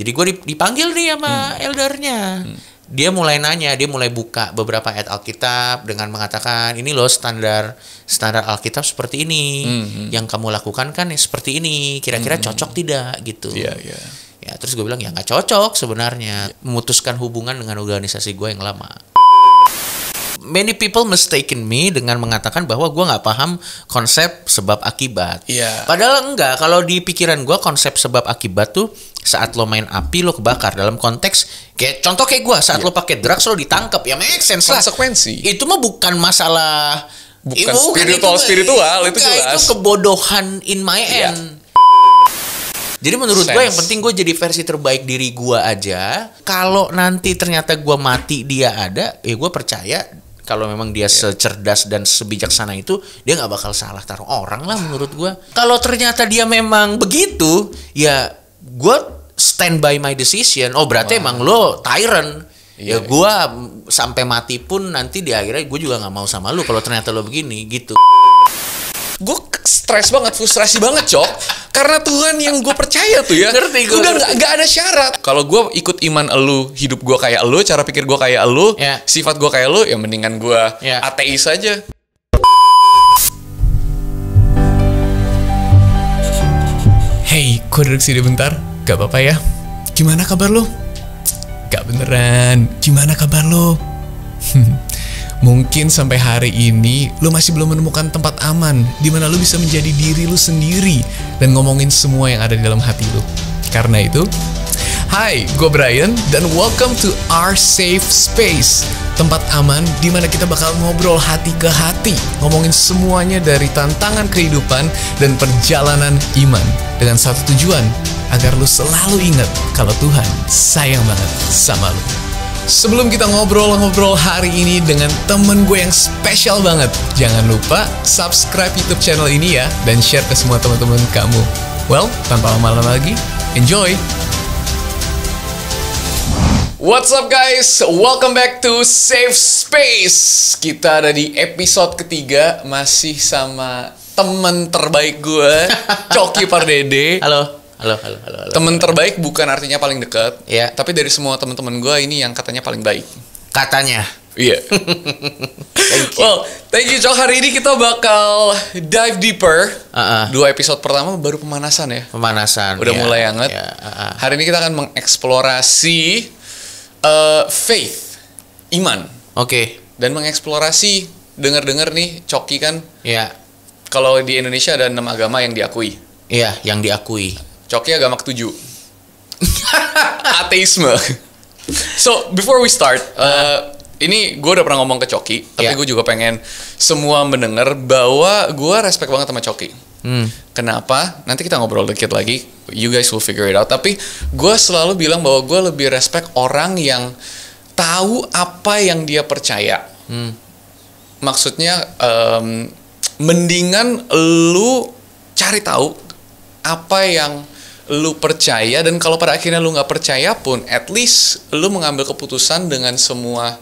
jadi gue dipanggil nih sama hmm. eldernya hmm. dia mulai nanya dia mulai buka beberapa ayat Alkitab dengan mengatakan ini loh standar standar Alkitab seperti ini hmm. hmm. yang kamu lakukan kan ya seperti ini kira-kira hmm. hmm. cocok tidak gitu yeah, yeah. ya terus gue bilang ya nggak cocok sebenarnya memutuskan hubungan dengan organisasi gue yang lama many people mistaken me dengan mengatakan bahwa gue nggak paham konsep sebab akibat. Yeah. Padahal enggak. Kalau di pikiran gue konsep sebab akibat tuh saat lo main api lo kebakar dalam konteks kayak contoh kayak gue saat yeah. lo pakai drugs lo ditangkap ya make sense lah konsekuensi itu mah bukan masalah bukan, ibu, iya, bukan spiritual itu, spiritual itu jelas itu kebodohan in my iya. end Jadi menurut gue yang penting gue jadi versi terbaik diri gue aja. Kalau nanti ternyata gue mati dia ada, ya gue percaya kalau memang dia yeah. secerdas dan sebijaksana itu dia nggak bakal salah taruh orang lah menurut gue nah. kalau ternyata dia memang begitu ya gue stand by my decision oh berarti wow. emang lo tyrant yeah. ya iya. gue sampai mati pun nanti di akhirnya gue juga nggak mau sama lo kalau ternyata lo begini gitu gue stres banget, frustrasi banget, cok. Karena Tuhan yang gue percaya tuh ya. Ngerti gue. Udah gak, ada syarat. Kalau gue ikut iman elu, hidup gue kayak elu, cara pikir gue kayak elu, yeah. sifat gue kayak elu, ya mendingan gue yeah. ateis aja. Gue duduk sini bentar, gak apa-apa ya. Gimana kabar lo? Gak beneran, gimana kabar lo? Mungkin sampai hari ini lo masih belum menemukan tempat aman di mana lo bisa menjadi diri lo sendiri dan ngomongin semua yang ada di dalam hati lo. Karena itu, Hai, gue Brian dan welcome to our safe space Tempat aman di mana kita bakal ngobrol hati ke hati Ngomongin semuanya dari tantangan kehidupan dan perjalanan iman Dengan satu tujuan, agar lu selalu ingat kalau Tuhan sayang banget sama lu Sebelum kita ngobrol-ngobrol hari ini dengan temen gue yang spesial banget, jangan lupa subscribe YouTube channel ini ya dan share ke semua teman-teman kamu. Well, tanpa lama-lama lagi, enjoy! What's up guys? Welcome back to Safe Space. Kita ada di episode ketiga masih sama temen terbaik gue, Coki Pardede. Halo. Halo, halo, halo, halo. Temen terbaik bukan artinya paling dekat, ya. Tapi dari semua teman-teman gue ini yang katanya paling baik. Katanya. Iya. Yeah. Well, thank you Cok. Hari ini kita bakal dive deeper. Uh-uh. Dua episode pertama baru pemanasan ya. Pemanasan. Udah yeah, mulai hangat. Yeah, uh-uh. Hari ini kita akan mengeksplorasi uh, faith, iman. Oke. Okay. Dan mengeksplorasi dengar-dengar nih coki kan? Ya. Yeah. Kalau di Indonesia ada enam agama yang diakui. Iya, yeah, yang diakui. Coki agama ketujuh. Ateisme. so before we start, uh, uh ini gue udah pernah ngomong ke Coki, tapi yeah. gue juga pengen semua mendengar bahwa gue respect banget sama Coki Hmm. Kenapa? Nanti kita ngobrol dikit lagi. You guys will figure it out. Tapi gue selalu bilang bahwa gue lebih respect orang yang tahu apa yang dia percaya. Hmm. Maksudnya um, mendingan lu cari tahu apa yang lu percaya dan kalau pada akhirnya lu nggak percaya pun, at least lu mengambil keputusan dengan semua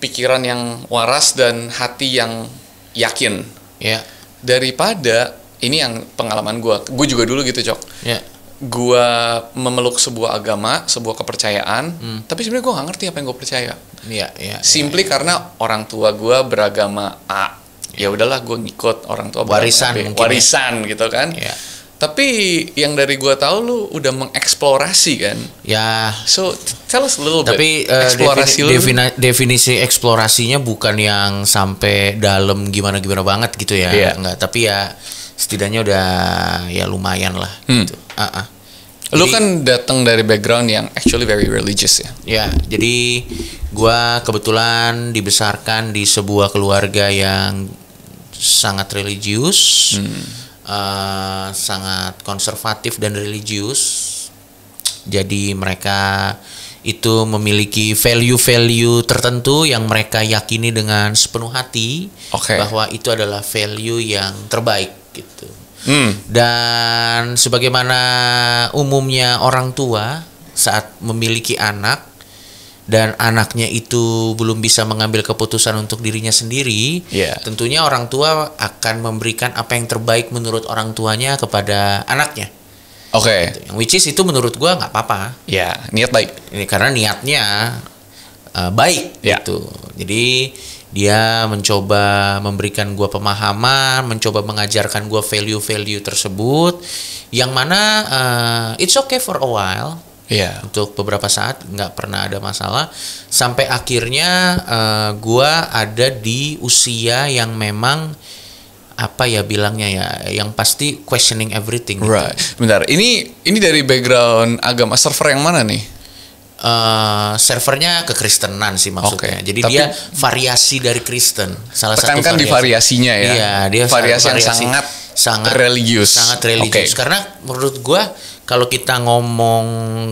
pikiran yang waras dan hati yang yakin. Ya. Yeah daripada ini yang pengalaman gua gue juga dulu gitu cok yeah. gue memeluk sebuah agama sebuah kepercayaan hmm. tapi sebenarnya gua nggak ngerti apa yang gue percaya yeah, yeah, iya, simply yeah, yeah. karena orang tua gua beragama A yeah. ya iya. udahlah gue ngikut orang tua warisan ya. warisan ya. gitu kan yeah tapi yang dari gua tahu lu udah mengeksplorasi kan? Ya. So tell us a little Tapi, bit. Tapi uh, eh, eksplorasi defini, defini, definisi eksplorasinya bukan yang sampai dalam gimana gimana banget gitu ya. Yeah. Enggak, tapi ya setidaknya udah ya lumayan lah hmm. gitu. Uh -uh. Lu kan datang dari background yang actually very religious ya. Ya, jadi gua kebetulan dibesarkan di sebuah keluarga yang sangat religius. Hmm uh, sangat konservatif dan religius. Jadi mereka itu memiliki value-value tertentu yang mereka yakini dengan sepenuh hati okay. bahwa itu adalah value yang terbaik gitu. Hmm. Dan sebagaimana umumnya orang tua saat memiliki anak dan anaknya itu belum bisa mengambil keputusan untuk dirinya sendiri, yeah. tentunya orang tua akan memberikan apa yang terbaik menurut orang tuanya kepada anaknya. Oke. Okay. Which is itu menurut gua nggak apa-apa. Ya, yeah, niat baik. Ini karena niatnya uh, baik yeah. gitu. Jadi dia mencoba memberikan gua pemahaman, mencoba mengajarkan gua value-value tersebut yang mana uh, it's okay for a while Yeah. Untuk beberapa saat nggak pernah ada masalah sampai akhirnya uh, gua ada di usia yang memang apa ya bilangnya ya yang pasti questioning everything. Gitu. Right. Bentar. Ini ini dari background agama server yang mana nih? Uh, servernya kekristenan sih maksudnya. Okay. Jadi Tapi, dia variasi dari Kristen. Salah satu variasi. di variasinya ya. Iya, dia variasi, variasi yang sangat sangat religius. Sangat religius okay. karena menurut gua kalau kita ngomong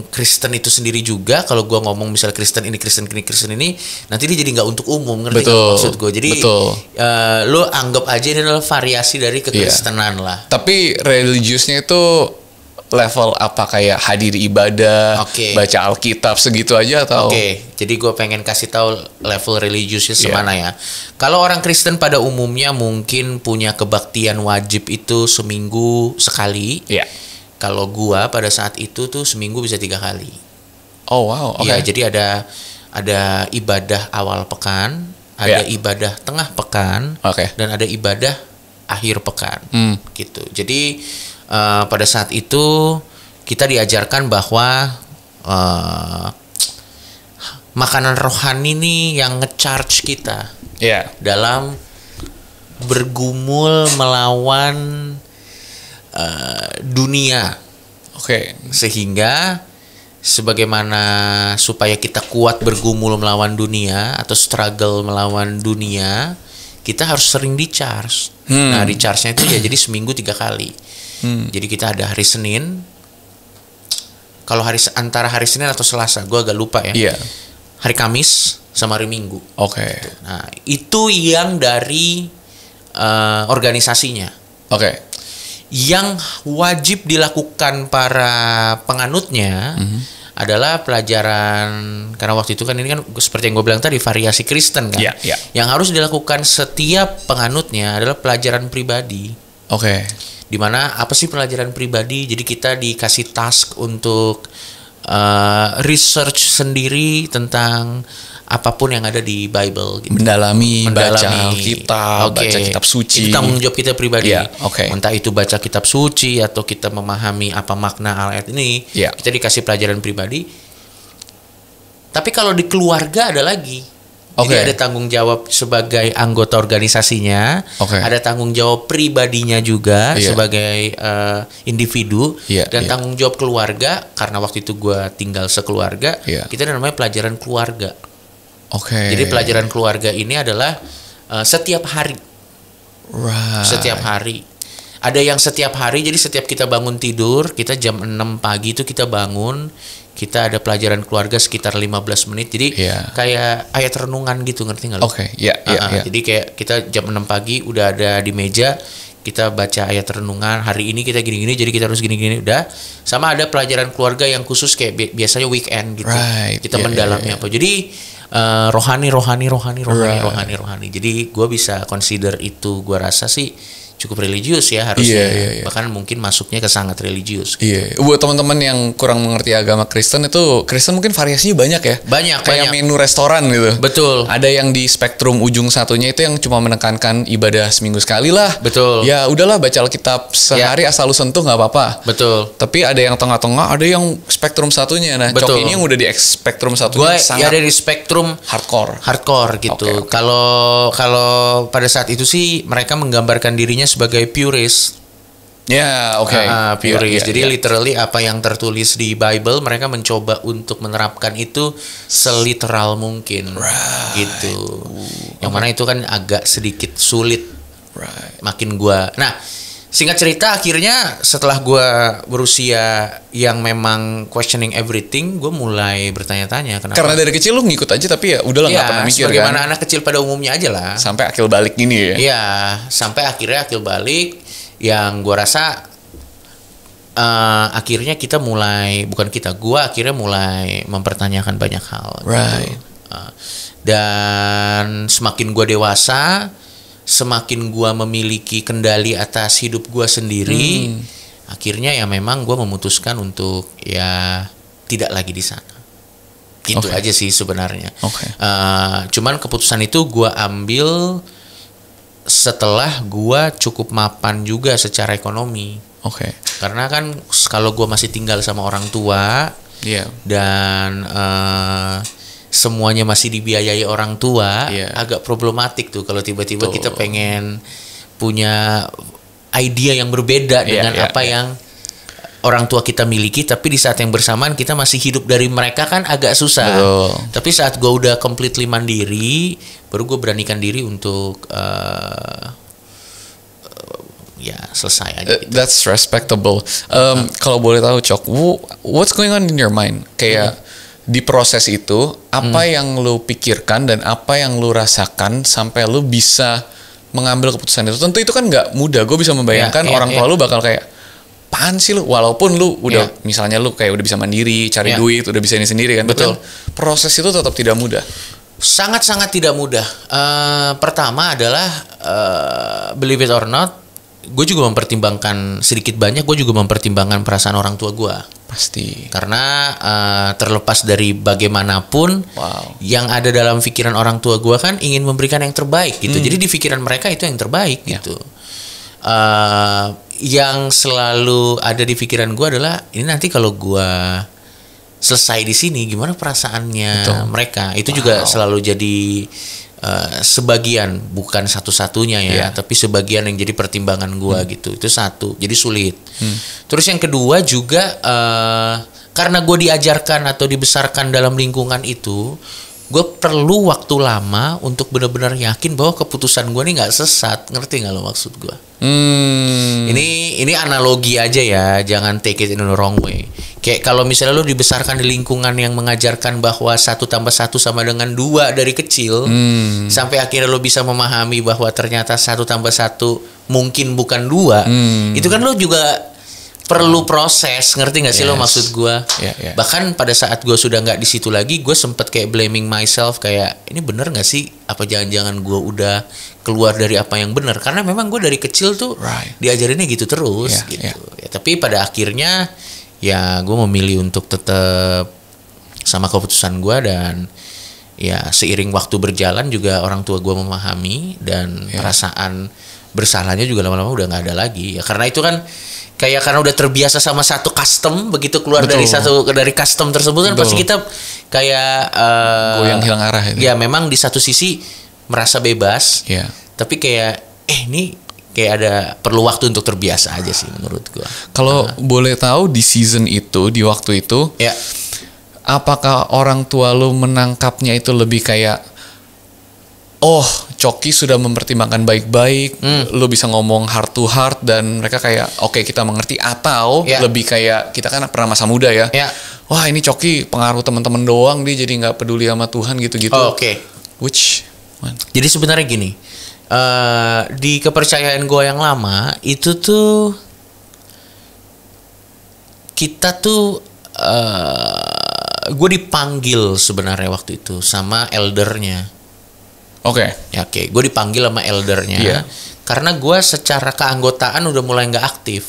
Kristen itu sendiri juga kalau gua ngomong misal Kristen ini Kristen ini Kristen ini nanti dia jadi nggak untuk umum ngerti betul, gak maksud gua jadi betul. Uh, eh, lo anggap aja ini adalah variasi dari iya. kekristenan yeah. lah tapi religiusnya itu level apa kayak hadir ibadah, okay. baca Alkitab segitu aja atau? Oke, okay. jadi gue pengen kasih tahu level religiusnya iya. semana yeah. ya. Kalau orang Kristen pada umumnya mungkin punya kebaktian wajib itu seminggu sekali. Yeah kalau gua pada saat itu tuh seminggu bisa tiga kali. Oh wow. Okay. Ya jadi ada ada ibadah awal pekan, ada yeah. ibadah tengah pekan, okay. dan ada ibadah akhir pekan. Hmm. Gitu. Jadi uh, pada saat itu kita diajarkan bahwa uh, makanan rohani ini yang ngecharge kita yeah. dalam bergumul melawan uh, dunia. Oke. Okay. Sehingga sebagaimana supaya kita kuat bergumul melawan dunia atau struggle melawan dunia, kita harus sering di charge. Hmm. Nah, di charge-nya itu ya jadi seminggu tiga kali. Hmm. Jadi kita ada hari Senin. Kalau hari antara hari Senin atau Selasa, gue agak lupa ya. Yeah. Hari Kamis sama hari Minggu. Oke. Okay. Nah, itu yang dari uh, organisasinya. Oke. Okay yang wajib dilakukan para penganutnya mm -hmm. adalah pelajaran karena waktu itu kan ini kan seperti yang gue bilang tadi variasi Kristen kan yeah, yeah. yang harus dilakukan setiap penganutnya adalah pelajaran pribadi oke okay. dimana apa sih pelajaran pribadi jadi kita dikasih task untuk uh, research sendiri tentang apapun yang ada di Bible gitu. mendalami, mendalami baca kitab okay. baca kitab suci itu tanggung jawab kita pribadi yeah, okay. entah itu baca kitab suci atau kita memahami apa makna ayat ini yeah. kita dikasih pelajaran pribadi tapi kalau di keluarga ada lagi Okay. Jadi ada tanggung jawab sebagai anggota organisasinya, okay. ada tanggung jawab pribadinya juga yeah. sebagai uh, individu, yeah, dan yeah. tanggung jawab keluarga karena waktu itu gue tinggal sekeluarga, yeah. kita namanya pelajaran keluarga. Oke. Okay. Jadi pelajaran keluarga ini adalah uh, setiap hari. Right. Setiap hari. Ada yang setiap hari, jadi setiap kita bangun tidur, kita jam 6 pagi itu kita bangun, kita ada pelajaran keluarga sekitar 15 menit. Jadi yeah. kayak ayat renungan gitu, ngerti nggak? Oke, okay. ya, iya, iya. Jadi kayak kita jam 6 pagi udah ada di meja, kita baca ayat renungan hari ini kita gini-gini jadi kita harus gini-gini udah sama ada pelajaran keluarga yang khusus kayak biasanya weekend gitu right. kita yeah, iya, mendalami yeah, yeah. apa jadi Eh, rohani rohani rohani rohani right. rohani rohani jadi gue bisa consider itu gue rasa sih cukup religius ya harusnya yeah, yeah, yeah. bahkan mungkin masuknya ke sangat religius iya gitu. yeah. buat teman-teman yang kurang mengerti agama Kristen itu Kristen mungkin variasinya banyak ya banyak kayak banyak. menu restoran gitu betul ada yang di spektrum ujung satunya itu yang cuma menekankan ibadah seminggu sekali lah betul ya udahlah baca Alkitab sehari yeah. asal lu sentuh nggak apa-apa betul tapi ada yang tengah-tengah ada yang spektrum satunya nah betul. Cok ini yang udah di spektrum satunya gue sangat ya di spektrum hardcore hardcore gitu kalau okay, okay. kalau pada saat itu sih mereka menggambarkan dirinya sebagai purist. Ya, yeah, oke. Okay. Uh, ah, ya, purist. Yeah, yeah, Jadi yeah. literally apa yang tertulis di Bible mereka mencoba untuk menerapkan itu seliteral mungkin. Right. Gitu. Ooh, yang okay. mana itu kan agak sedikit sulit. Right. Makin gua. Nah, singkat cerita akhirnya setelah gue berusia yang memang questioning everything gue mulai bertanya-tanya karena dari kecil lu ngikut aja tapi ya udahlah nggak ya, pernah mikir sebagaimana kan? anak kecil pada umumnya aja lah sampai akil balik gini ya iya sampai akhirnya akil balik yang gue rasa uh, akhirnya kita mulai bukan kita gue akhirnya mulai mempertanyakan banyak hal right gitu. uh, dan semakin gue dewasa semakin gua memiliki kendali atas hidup gua sendiri hmm. akhirnya ya memang gua memutuskan untuk ya tidak lagi di sana itu okay. aja sih sebenarnya okay. uh, eh, cuman keputusan itu gua ambil setelah gua cukup mapan juga secara ekonomi oke okay. karena kan kalau gua masih tinggal sama orang tua yeah. dan uh, semuanya masih dibiayai orang tua, yeah. agak problematik tuh kalau tiba-tiba kita pengen punya idea yang berbeda yeah, dengan yeah, apa yeah. yang orang tua kita miliki tapi di saat yang bersamaan kita masih hidup dari mereka kan agak susah. Betul. Tapi saat gue udah completely mandiri, baru gue beranikan diri untuk uh, uh, ya selesai aja. Eh, gitu. That's respectable. Um, uh. Kalau boleh tahu, Cok, what's going on in your mind? Kayak -huh. Hmm di proses itu apa hmm. yang lu pikirkan dan apa yang lu rasakan sampai lu bisa mengambil keputusan itu tentu itu kan nggak mudah gue bisa membayangkan yeah, yeah, orang tua yeah. lu bakal kayak pan sih lu walaupun lu udah yeah. misalnya lu kayak udah bisa mandiri cari yeah. duit udah bisa ini sendiri kan betul Tapi proses itu tetap tidak mudah sangat sangat tidak mudah uh, pertama adalah uh, believe it or not gue juga mempertimbangkan sedikit banyak gue juga mempertimbangkan perasaan orang tua gue pasti karena uh, terlepas dari bagaimanapun wow. yang ada dalam pikiran orang tua gue kan ingin memberikan yang terbaik gitu hmm. jadi di pikiran mereka itu yang terbaik yeah. gitu uh, yang selalu ada di pikiran gue adalah ini nanti kalau gue selesai di sini gimana perasaannya Betul. mereka itu wow. juga selalu jadi Uh, sebagian bukan satu-satunya ya, yeah. tapi sebagian yang jadi pertimbangan gua hmm. gitu. Itu satu. Jadi sulit. Hmm. Terus yang kedua juga uh, karena gue diajarkan atau dibesarkan dalam lingkungan itu, gue perlu waktu lama untuk benar-benar yakin bahwa keputusan gue ini nggak sesat ngerti nggak lo maksud gue hmm. ini ini analogi aja ya jangan take it in the wrong way kayak kalau misalnya lo dibesarkan di lingkungan yang mengajarkan bahwa satu tambah satu sama dengan dua dari kecil hmm. sampai akhirnya lo bisa memahami bahwa ternyata satu tambah satu mungkin bukan dua hmm. itu kan lo juga perlu proses ngerti nggak sih yes. lo maksud gue yeah, yeah. bahkan pada saat gue sudah nggak di situ lagi gue sempet kayak blaming myself kayak ini bener nggak sih apa jangan-jangan gue udah keluar dari apa yang bener karena memang gue dari kecil tuh right. diajarinnya gitu terus yeah, gitu yeah. ya tapi pada akhirnya ya gue memilih untuk tetap sama keputusan gue dan ya seiring waktu berjalan juga orang tua gue memahami dan yeah. perasaan bersalahnya juga lama-lama udah nggak ada lagi ya karena itu kan kayak karena udah terbiasa sama satu custom begitu keluar Betul. dari satu dari custom tersebut kan Betul. pasti kita kayak uh, goyang hilang arah ini. ya memang di satu sisi merasa bebas ya tapi kayak eh ini kayak ada perlu waktu untuk terbiasa aja sih menurut gua kalau uh. boleh tahu di season itu di waktu itu ya apakah orang tua lu menangkapnya itu lebih kayak oh Coki sudah mempertimbangkan baik-baik, hmm. lo bisa ngomong heart to heart dan mereka kayak oke okay, kita mengerti atau yeah. lebih kayak kita kan pernah masa muda ya, yeah. wah ini Coki pengaruh teman-teman doang dia jadi nggak peduli sama Tuhan gitu-gitu. Oh, oke. Okay. Which man. Jadi sebenarnya gini, uh, di kepercayaan gue yang lama itu tuh kita tuh uh, eh, gue dipanggil sebenarnya waktu itu sama eldernya Oke. Okay. Ya, Oke, okay. gue dipanggil sama eldernya. Iya. Karena gue secara keanggotaan udah mulai nggak aktif.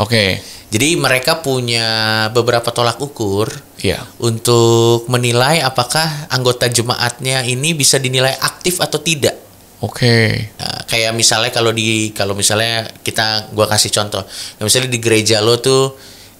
Oke. Okay. Jadi mereka punya beberapa tolak ukur. ya. Untuk menilai apakah anggota jemaatnya ini bisa dinilai aktif atau tidak. Oke. Okay. Nah, kayak misalnya kalau di kalau misalnya kita gue kasih contoh, misalnya di gereja lo tuh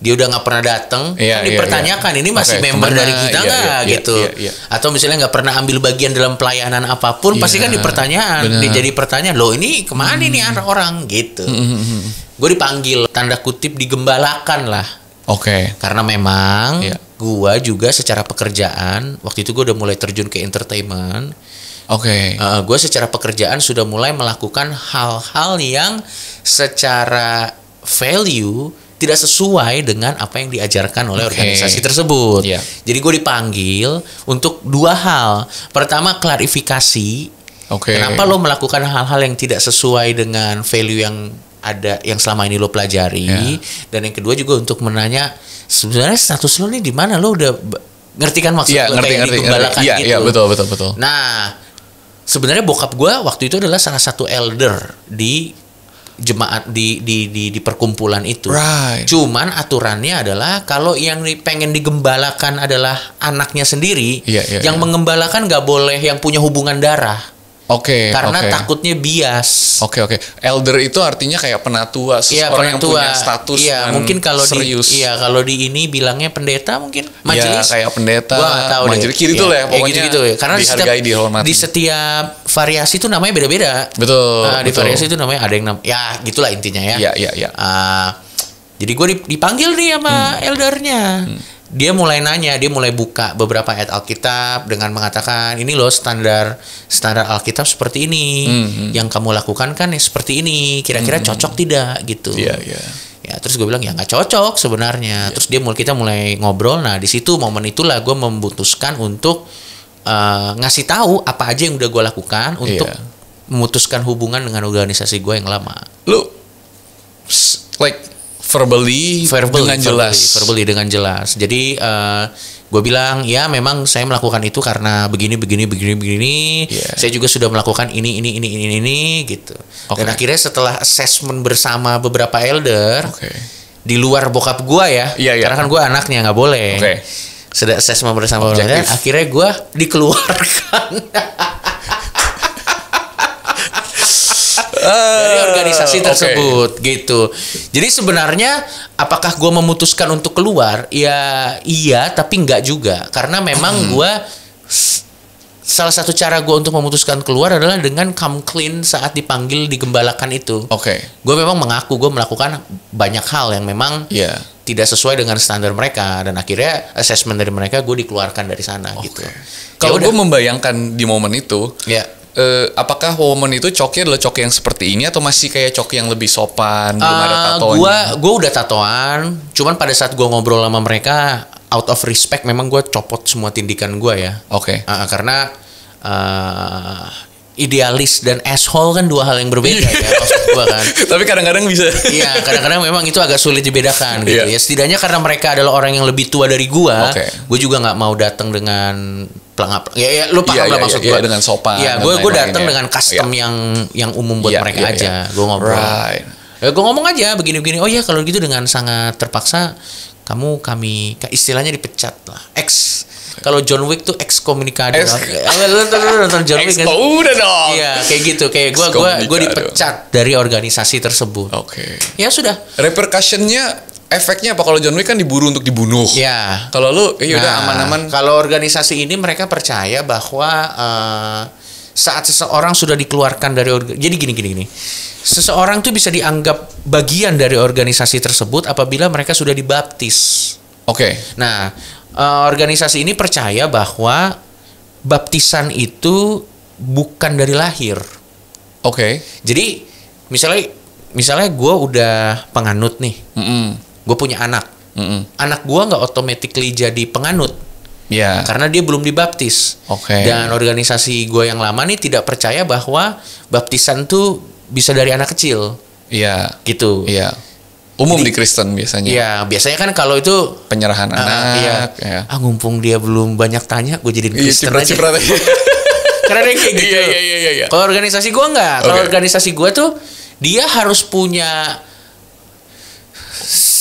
dia udah nggak pernah datang yeah, kan iya, iya. dipertanyakan yeah. ini masih okay, member dari kita iya, nggak yeah, yeah, gitu yeah, yeah, yeah. atau misalnya nggak pernah ambil bagian dalam pelayanan apapun yeah, pasti kan dipertanyaan bener. jadi pertanyaan loh ini kemana hmm. nih orang-orang gitu hmm. hmm, hmm. gue dipanggil tanda kutip digembalakan lah oke okay. karena memang yeah. gue juga secara pekerjaan waktu itu gue udah mulai terjun ke entertainment Oke. Okay. Uh, gue secara pekerjaan sudah mulai melakukan hal-hal yang secara value tidak sesuai dengan apa yang diajarkan oleh okay. organisasi tersebut. Yeah. Jadi gue dipanggil untuk dua hal. Pertama klarifikasi. Okay. Kenapa lo melakukan hal-hal yang tidak sesuai dengan value yang ada yang selama ini lo pelajari yeah. dan yang kedua juga untuk menanya sebenarnya status lo ini di mana lo udah ngerti kan maksud yeah, gue ngerti, kayak ngerti, ngerti. Yeah, gitu. Iya, yeah, betul betul betul. Nah, sebenarnya bokap gue waktu itu adalah salah satu elder di jemaat di di di, di perkumpulan itu. Right. Cuman aturannya adalah kalau yang pengen digembalakan adalah anaknya sendiri, yeah, yeah, yang yeah. mengembalakan nggak boleh yang punya hubungan darah. Oke. Okay, Karena okay. takutnya bias. Oke okay, oke. Okay. Elder itu artinya kayak penatua, iya, seseorang iya, penatua. yang punya status iya, mungkin kalau serius. Di, iya kalau di ini bilangnya pendeta mungkin. Iya, majelis. Iya kayak pendeta. Gua gak tahu majelis kiri itu ya, lah ya, pokoknya. Ya gitu, gitu. Karena di setiap, dihormati. di setiap variasi itu namanya beda-beda. Betul. Nah, betul. variasi itu namanya ada yang nam ya gitulah intinya ya. Iya iya iya. Uh, jadi gue dipanggil nih sama hmm. eldernya. Hmm dia mulai nanya, dia mulai buka beberapa ayat Alkitab dengan mengatakan ini loh standar standar Alkitab seperti ini, mm-hmm. yang kamu lakukan kan ya seperti ini, kira-kira mm-hmm. cocok hmm. tidak gitu. Iya, yeah, iya. Yeah. Ya, terus gue bilang ya nggak cocok sebenarnya. Yeah. Terus dia mulai kita mulai ngobrol. Nah, di situ momen itulah gue memutuskan untuk uh, ngasih tahu apa aja yang udah gue lakukan iya. untuk yeah. memutuskan hubungan dengan organisasi gue yang lama. Lu like verbally, verbally dengan verbally, jelas. verbally dengan jelas. Jadi uh, eh, gue bilang ya memang saya melakukan itu karena begini begini begini begini. Yeah. Saya juga sudah melakukan ini ini ini ini ini gitu. Okay. Dan akhirnya setelah assessment bersama beberapa elder okay. di luar bokap gue ya, yeah, yeah. karena kan gue anaknya nggak boleh. Okay. Sudah assessment bersama beberapa elder. Akhirnya gue dikeluarkan dari eh, organisasi tersebut gitu. Jadi sebenarnya apakah gue memutuskan untuk keluar? Ya iya, tapi nggak juga karena memang hmm. gue salah satu cara gue untuk memutuskan keluar adalah dengan come clean saat dipanggil digembalakan itu. Oke. Okay. Gue memang mengaku gue melakukan banyak hal yang memang yeah. tidak sesuai dengan standar mereka dan akhirnya assessment dari mereka gue dikeluarkan dari sana okay. gitu. Ya Kalau gue membayangkan di momen itu, yeah uh, apakah woman itu coki adalah coki yang seperti ini atau masih kayak coki yang lebih sopan belum ada eh, tatoan gua gua udah tatoan cuman pada saat gua ngobrol sama mereka out of respect memang gua copot semua tindikan gua ya oke okay. uh, eh, karena uh, idealis dan asshole kan dua hal yang berbeda iya. ya maksud gua kan. Tapi kadang-kadang bisa. Iya, kadang-kadang memang itu agak sulit dibedakan gitu yeah. ya. Setidaknya karena mereka adalah orang yang lebih tua dari gua, okay. gua juga nggak mau datang dengan pelengap ya, ya lu paham iya, yeah, lah yeah, maksud yeah, gue dengan sopan ya gue gue datang dengan custom yeah. yang yang umum buat yeah, mereka yeah, aja yeah. gue ngobrol right. ya, gue ngomong aja begini-begini oh ya kalau gitu dengan sangat terpaksa kamu kami istilahnya dipecat lah ex kalau John Wick tuh Ex nonton nonton John Wick kan? udah dong. Iya, kayak gitu. Kayak gue gue gue dipecat dari organisasi tersebut. Oke. Okay. Ya sudah. Repercussionnya efeknya apa kalau John Wick kan diburu untuk dibunuh. Iya. Kalau lu eh, ya udah nah, aman-aman. Kalau organisasi ini mereka percaya bahwa uh, saat seseorang sudah dikeluarkan dari jadi gini gini gini. Seseorang tuh bisa dianggap bagian dari organisasi tersebut apabila mereka sudah dibaptis. Oke. Okay. Nah, uh, organisasi ini percaya bahwa baptisan itu bukan dari lahir. Oke. Okay. Jadi misalnya misalnya gue udah penganut nih. Mm -mm gue punya anak mm -mm. anak gue nggak automatically jadi penganut yeah. karena dia belum dibaptis okay. dan organisasi gue yang lama nih tidak percaya bahwa baptisan tuh bisa dari anak kecil Yeah. gitu Yeah. Umum Jadi, di Kristen biasanya. Iya, biasanya kan kalau itu penyerahan uh, anak. Iya. Ya. Ah, ngumpung dia belum banyak tanya, gue jadiin iya, Kristen iya, cipra, aja. Cipra, cipra. Karena dia kayak iya, gitu. Iya, iya, iya, iya. Kalau organisasi gue nggak. Kalau okay. organisasi gue tuh dia harus punya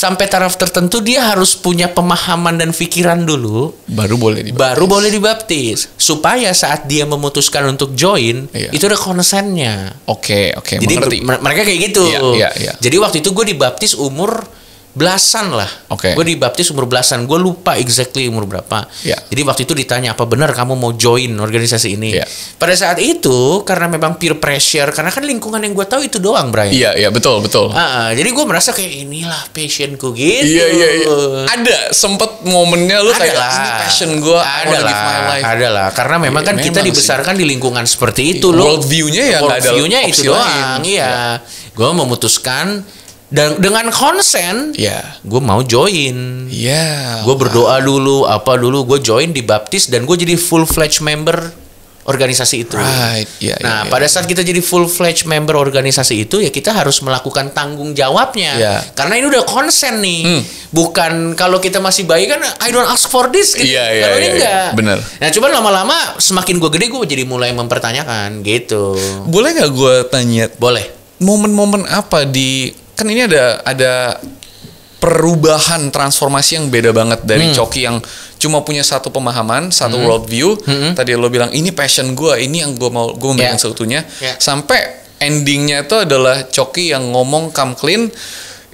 sampai taraf tertentu dia harus punya pemahaman dan pikiran dulu baru boleh dibaptis. baru boleh dibaptis supaya saat dia memutuskan untuk join iya. itu ada konsennya oke okay, oke okay, jadi mengerti. mereka kayak gitu iya, iya, iya. jadi waktu itu gue dibaptis umur belasan lah. Oke. Okay. Gue dibaptis umur belasan. Gue lupa exactly umur berapa. Yeah. Jadi waktu itu ditanya apa benar kamu mau join organisasi ini. Yeah. Pada saat itu karena memang peer pressure, karena kan lingkungan yang gue tahu itu doang, Brian. Iya yeah, iya yeah, betul betul. Uh, uh, jadi gue merasa kayak inilah passion passionku gitu. Iya yeah, iya. Yeah, yeah. Ada sempet momennya lu kayak lah. passion gue. Ada lah. Ada lah. Karena memang yeah, kan iya, memang kita dibesarkan di lingkungan seperti itu iya, loh. World view-nya ya. World view-nya itu doang. Iya. Iya. Yeah. Gue memutuskan dan dengan konsen ya gue mau join ya yeah, gue berdoa wow. dulu apa dulu gue join di baptis dan gue jadi full fledged member organisasi itu right. yeah, ya, nah yeah, pada yeah. saat kita jadi full fledged member organisasi itu ya kita harus melakukan tanggung jawabnya yeah. karena ini udah konsen nih hmm. bukan kalau kita masih bayi kan I don't ask for this gitu yeah, yeah, kalau yeah, ini yeah, iya. enggak yeah. benar nah cuman lama-lama semakin gue gede gue jadi mulai mempertanyakan gitu boleh nggak gue tanya boleh momen-momen apa di kan ini ada ada perubahan transformasi yang beda banget dari hmm. coki yang cuma punya satu pemahaman satu hmm. world view hmm. tadi lo bilang ini passion gue ini yang gue mau gue yeah. seutuhnya yeah. sampai endingnya itu adalah coki yang ngomong come clean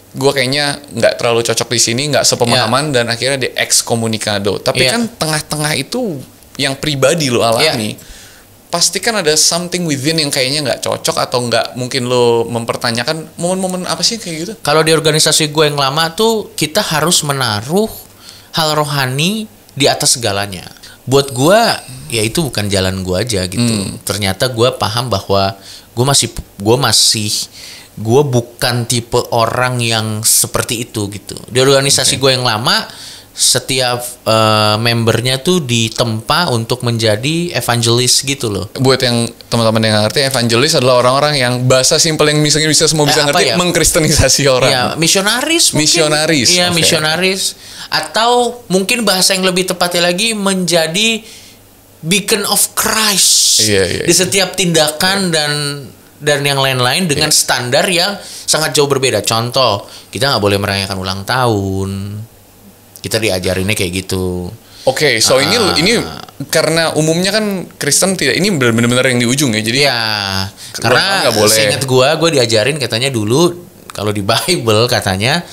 gue kayaknya nggak terlalu cocok di sini nggak sepemahaman yeah. dan akhirnya di excommunicado tapi yeah. kan tengah-tengah itu yang pribadi lo alami yeah pasti kan ada something within yang kayaknya nggak cocok atau nggak mungkin lo mempertanyakan momen-momen apa sih kayak gitu? Kalau di organisasi gue yang lama tuh kita harus menaruh hal rohani di atas segalanya. Buat gue hmm. ya itu bukan jalan gue aja gitu. Hmm. Ternyata gue paham bahwa gue masih gue masih gue bukan tipe orang yang seperti itu gitu. Di organisasi okay. gue yang lama setiap uh, membernya tuh ditempa untuk menjadi evangelis gitu loh. Buat yang teman-teman yang ngerti, evangelis adalah orang-orang yang bahasa simpel yang misalnya bisa semua bisa eh, ngerti ya? mengkristenisasi iya, orang. Ya, misionaris mungkin. Misionaris. Iya, okay. misionaris atau mungkin bahasa yang lebih tepatnya lagi menjadi beacon of Christ yeah, yeah, di iya. setiap tindakan yeah. dan dan yang lain-lain dengan yeah. standar yang sangat jauh berbeda. Contoh, kita nggak boleh merayakan ulang tahun kita diajarinnya kayak gitu Oke, okay, so uh, ini ah. ini karena umumnya kan Kristen tidak ini benar-benar yang di ujung ya. Jadi ya karena gak boleh. Seingat gua, gua diajarin katanya dulu kalau di Bible katanya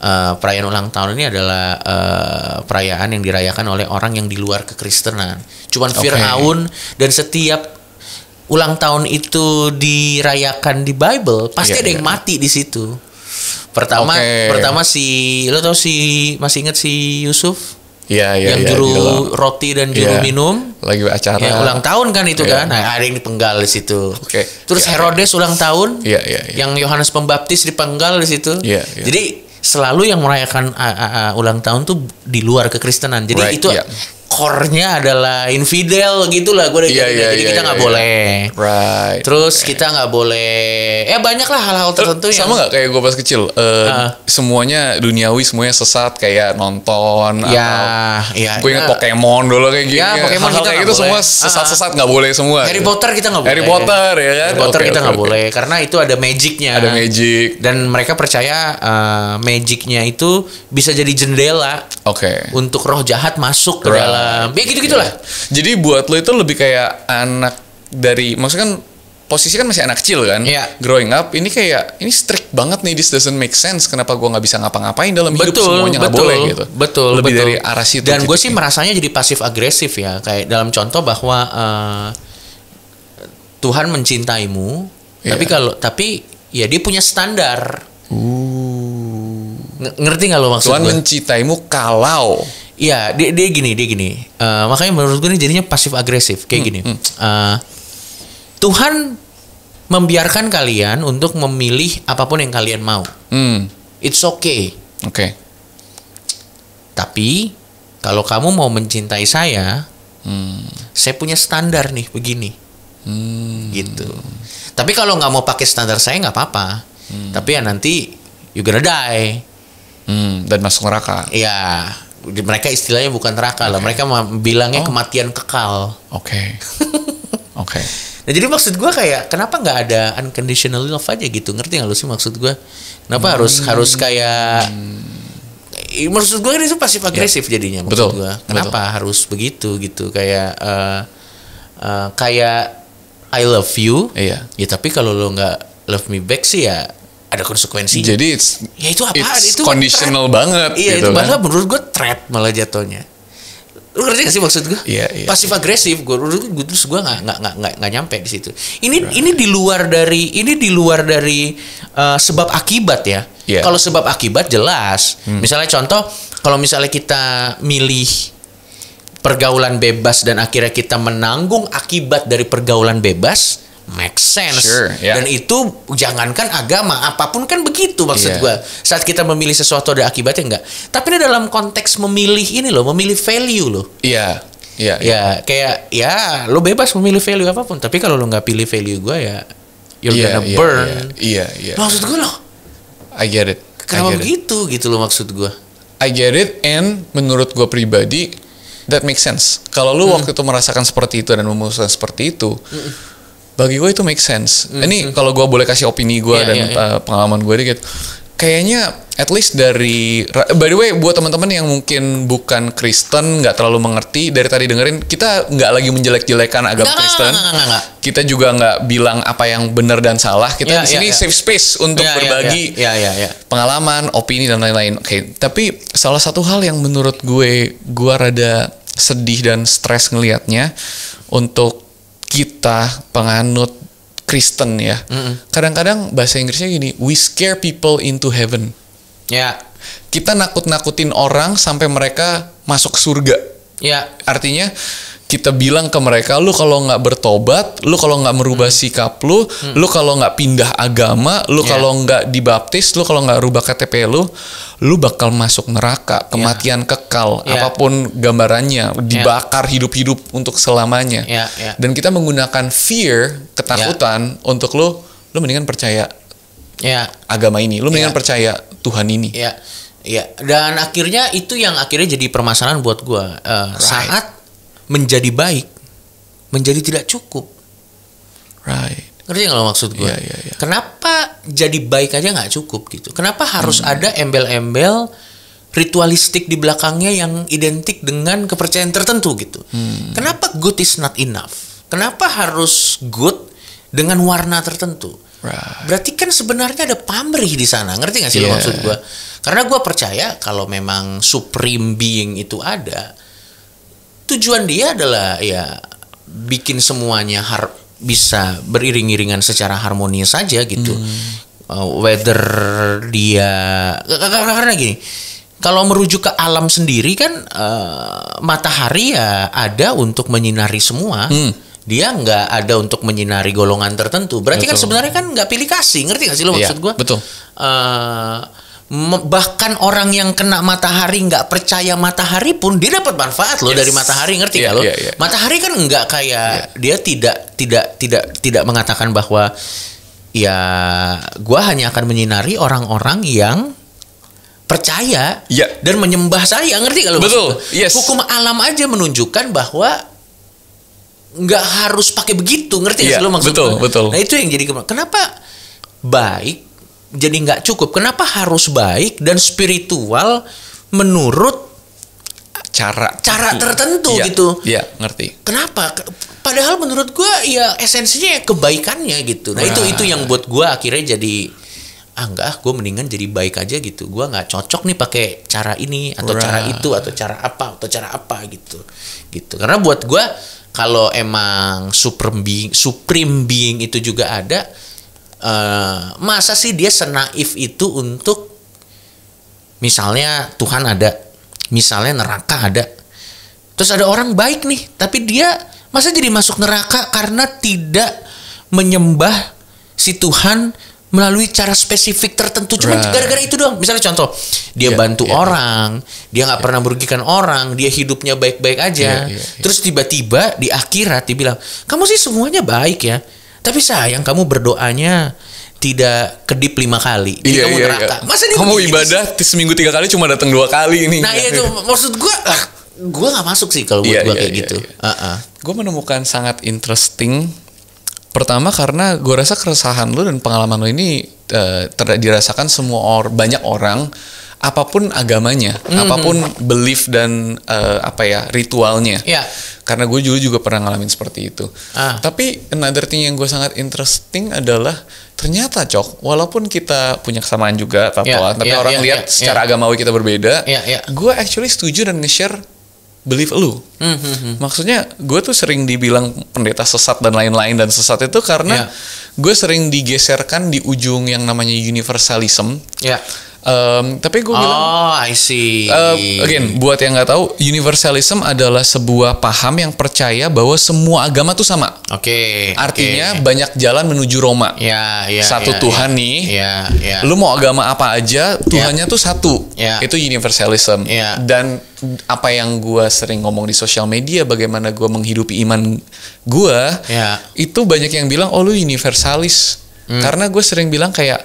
uh, perayaan ulang tahun ini adalah uh, perayaan yang dirayakan oleh orang yang di luar kekristenan. Cuman okay. Firaun dan setiap ulang tahun itu dirayakan di Bible, pasti yeah, ada yeah. yang iya. mati di situ. Pertama okay. pertama si lo tau si masih inget si Yusuf? Iya, iya, yang ya, juru gila. Gitu roti dan iya. juru ya. minum lagi acara ya, ulang tahun kan itu ya. kan nah, ada yang dipenggal di situ okay. terus ya, Herodes ya. ulang tahun ya, ya, ya. yang Yohanes Pembaptis dipenggal di situ ya, ya. jadi selalu yang merayakan uh, uh, uh, ulang tahun tuh di luar kekristenan jadi right, itu ya core-nya adalah infidel iya, gitu lah gue udah yeah, yeah, jadi yeah, kita nggak yeah, iya. boleh right terus okay. kita nggak boleh ya banyak lah hal-hal tertentu sama nggak kayak gue pas kecil uh, uh. semuanya duniawi semuanya sesat kayak nonton ya yeah, gue inget nah, ya. Pokemon dulu kayak gitu ya, Pokemon hal, -hal kayak gitu semua ah, ah. sesat-sesat nggak -sesat, boleh semua Harry Potter kita nggak boleh Harry Potter ya kan Harry Potter okay, kita nggak okay, boleh karena itu ada magicnya ada magic dan mereka percaya uh, magicnya itu bisa jadi jendela oke okay. untuk roh jahat masuk ke dalam uh, ya gitu gitulah jadi buat lo itu lebih kayak anak dari maksudnya kan posisi kan masih anak kecil kan ya. growing up ini kayak ini strict banget nih this doesn't make sense kenapa gua nggak bisa ngapa-ngapain dalam betul, hidup semuanya nggak boleh gitu betul lebih betul. dari arah situ dan gue sih merasanya jadi pasif agresif ya kayak dalam contoh bahwa uh, Tuhan mencintaimu ya. tapi kalau tapi ya dia punya standar uh. ngerti nggak lo maksud Tuhan gue? mencintaimu kalau Iya, dia, dia gini, dia gini. Uh, makanya menurut gue ini jadinya pasif agresif kayak hmm, gini. Hmm. Uh, Tuhan membiarkan kalian untuk memilih apapun yang kalian mau. Hmm. It's okay. Oke. Okay. Tapi kalau kamu mau mencintai saya, hmm. saya punya standar nih begini. Hmm. Gitu. Tapi kalau nggak mau pakai standar saya nggak apa-apa. Hmm. Tapi ya nanti you gonna die. Hmm, dan masuk neraka. Iya mereka istilahnya bukan neraka okay. lah mereka bilangnya oh. kematian kekal oke okay. oke okay. nah jadi maksud gue kayak kenapa nggak ada unconditional love aja gitu ngerti nggak lu sih maksud gue kenapa hmm. harus harus kayak hmm. maksud gue kan tuh pasif ya. agresif yeah. jadinya maksud betul gue kenapa betul. harus begitu gitu kayak uh, uh, kayak I love you iya ya tapi kalau lo nggak love me back sih ya ada konsekuensi. Jadi it's, ya itu apa? Itu conditional banget. Iya gitu itu malah kan. menurut gue threat malah jatuhnya. Lu ngerti gak sih maksud gue? Iya, iya. Pasif agresif gue gue terus gue nggak nggak nggak nggak nyampe di situ. Ini right. ini di luar dari ini di luar dari uh, sebab akibat ya. Yeah. Kalau sebab akibat jelas. Hmm. Misalnya contoh kalau misalnya kita milih pergaulan bebas dan akhirnya kita menanggung akibat dari pergaulan bebas, make sense. Sure, yeah. Dan itu jangankan agama apapun kan begitu maksud yeah. gue. Saat kita memilih sesuatu ada akibatnya enggak. Tapi ini dalam konteks memilih ini loh, memilih value loh. Iya. Yeah. Iya, yeah, ya kayak ya lo bebas memilih value apapun, tapi kalau lo nggak pilih value gue ya you're yeah, gonna iya, burn. Iya, yeah, iya. Yeah, Maksud gue loh. I get it. Kenapa get begitu it. gitu lo maksud gue? I get it and menurut gue pribadi that makes sense. Kalau lo hmm. waktu itu merasakan seperti itu dan memutuskan seperti itu, bagi gue itu make sense mm-hmm. ini hmm. kalau gue boleh kasih opini gue yeah, dan yeah, iya, iya. yeah. pengalaman gue dikit kayaknya at least dari by the way buat teman-teman yang mungkin bukan Kristen nggak terlalu mengerti dari tadi dengerin kita nggak lagi menjelek-jelekan agama Kristen kita juga nggak bilang apa yang benar dan salah kita yeah, di sini yeah, yeah. safe space untuk yeah, iya, berbagi yeah, yeah. Yeah, yeah, yeah. pengalaman opini dan lain-lain oke okay. tapi salah satu hal yang menurut gue gue rada sedih dan stres ngelihatnya untuk kita penganut Kristen ya. Mm-hmm. Kadang-kadang bahasa Inggrisnya gini, we scare people into heaven. Ya. Yeah. Kita nakut-nakutin orang sampai mereka masuk surga. Ya. Yeah. Artinya kita bilang ke mereka lu kalau nggak bertobat lu kalau nggak merubah hmm. sikap lu hmm. lu kalau nggak pindah agama lu yeah. kalau nggak dibaptis lu kalau nggak rubah KTP lu lu bakal masuk neraka kematian yeah. kekal yeah. apapun gambarannya dibakar hidup-hidup untuk selamanya yeah. Yeah. dan kita menggunakan fear ketakutan yeah. untuk lu lu mendingan percaya yeah. agama ini lu mendingan percaya Tuhan ini yeah. Ya, dan akhirnya itu yang akhirnya jadi permasalahan buat gue. Uh, right. Saat menjadi baik menjadi tidak cukup. Right. Ngerti nggak lo maksud gue? Yeah, yeah, yeah. Kenapa jadi baik aja nggak cukup gitu? Kenapa harus hmm. ada embel-embel ritualistik di belakangnya yang identik dengan kepercayaan tertentu gitu? Hmm. Kenapa good is not enough? Kenapa harus good dengan warna tertentu? Right. Berarti kan sebenarnya ada pamrih di sana, ngerti nggak sih yeah. lo maksud gue? Karena gue percaya kalau memang supreme being itu ada, tujuan dia adalah ya bikin semuanya har bisa beriring-iringan secara harmonis saja gitu. Hmm. Uh, weather dia karena gini, kalau merujuk ke alam sendiri kan uh, matahari ya ada untuk menyinari semua. Hmm dia nggak ada untuk menyinari golongan tertentu. Berarti kan betul. kan sebenarnya kan nggak pilih kasih, ngerti gak sih lo iya, maksud iya, gue? Betul. Uh, bahkan orang yang kena matahari nggak percaya matahari pun dia dapat manfaat loh yes. dari matahari ngerti yeah, gak lo? Yeah, yeah. Matahari kan nggak kayak yeah. dia tidak tidak tidak tidak mengatakan bahwa ya gua hanya akan menyinari orang-orang yang percaya yeah. dan menyembah saya ngerti gak lo? Betul. Yes. Hukum alam aja menunjukkan bahwa nggak harus pakai begitu ngerti yeah, gak lo maksudnya? Betul betul. Nah itu yang jadi kenapa baik jadi nggak cukup. Kenapa harus baik dan spiritual menurut cara cara tertentu ya, gitu? Iya, ngerti. Kenapa? Padahal menurut gue ya esensinya ya kebaikannya gitu. Nah, nah. itu itu yang buat gue akhirnya jadi ah enggak gue mendingan jadi baik aja gitu gue nggak cocok nih pakai cara ini atau right. cara itu atau cara apa atau cara apa gitu gitu karena buat gue kalau emang supreme being supreme being itu juga ada uh, masa sih dia senaif itu untuk misalnya Tuhan ada, misalnya neraka ada. Terus ada orang baik nih, tapi dia masa jadi masuk neraka karena tidak menyembah si Tuhan melalui cara spesifik tertentu cuma right. gara-gara itu doang misalnya contoh dia yeah, bantu yeah, iya. orang dia nggak yeah. pernah merugikan orang dia hidupnya baik-baik aja yeah, yeah, yeah. terus tiba-tiba di akhirat dibilang kamu sih semuanya baik ya tapi sayang kamu berdoanya tidak kedip lima kali. Jadi iya, kamu iya, neraka. Iya. Masa ini kamu ibadah seminggu tiga kali cuma datang dua kali ini. Nah iya itu maksud gue. Ah, gue nggak masuk sih kalau buat iya, gue iya, kayak iya, gitu. Iya. Uh -uh. Gue menemukan sangat interesting. Pertama karena gue rasa keresahan lu dan pengalaman lu ini uh, ter- dirasakan semua or banyak orang apapun agamanya, mm. apapun belief dan uh, apa ya ritualnya. Yeah. Karena gue dulu juga pernah ngalamin seperti itu. Ah. Tapi another thing yang gue sangat interesting adalah ternyata cok, walaupun kita punya kesamaan juga iya, tatoan, yeah, tapi yeah, orang yeah, lihat yeah, secara yeah. agamawi kita berbeda. Yeah, yeah. Gue actually setuju dan nge-share belief lu. Mm -hmm. Maksudnya gue tuh sering dibilang pendeta sesat dan lain-lain dan sesat itu karena yeah. gue sering digeserkan di ujung yang namanya universalism. Yeah Um, tapi gue bilang, oh I see. Uh, again, buat yang nggak tahu, universalism adalah sebuah paham yang percaya bahwa semua agama tuh sama. Oke. Okay, Artinya okay. banyak jalan menuju Roma. Ya, ya. satu yeah, Tuhan yeah, nih. Ya, ya. Yeah. Lu mau agama apa aja, Tuhannya yeah. tuh satu. Yeah. Itu universalism. Yeah. Dan apa yang gue sering ngomong di sosial media, bagaimana gue menghidupi iman gue, yeah. itu banyak yang bilang, oh lu universalis. Hmm. Karena gue sering bilang kayak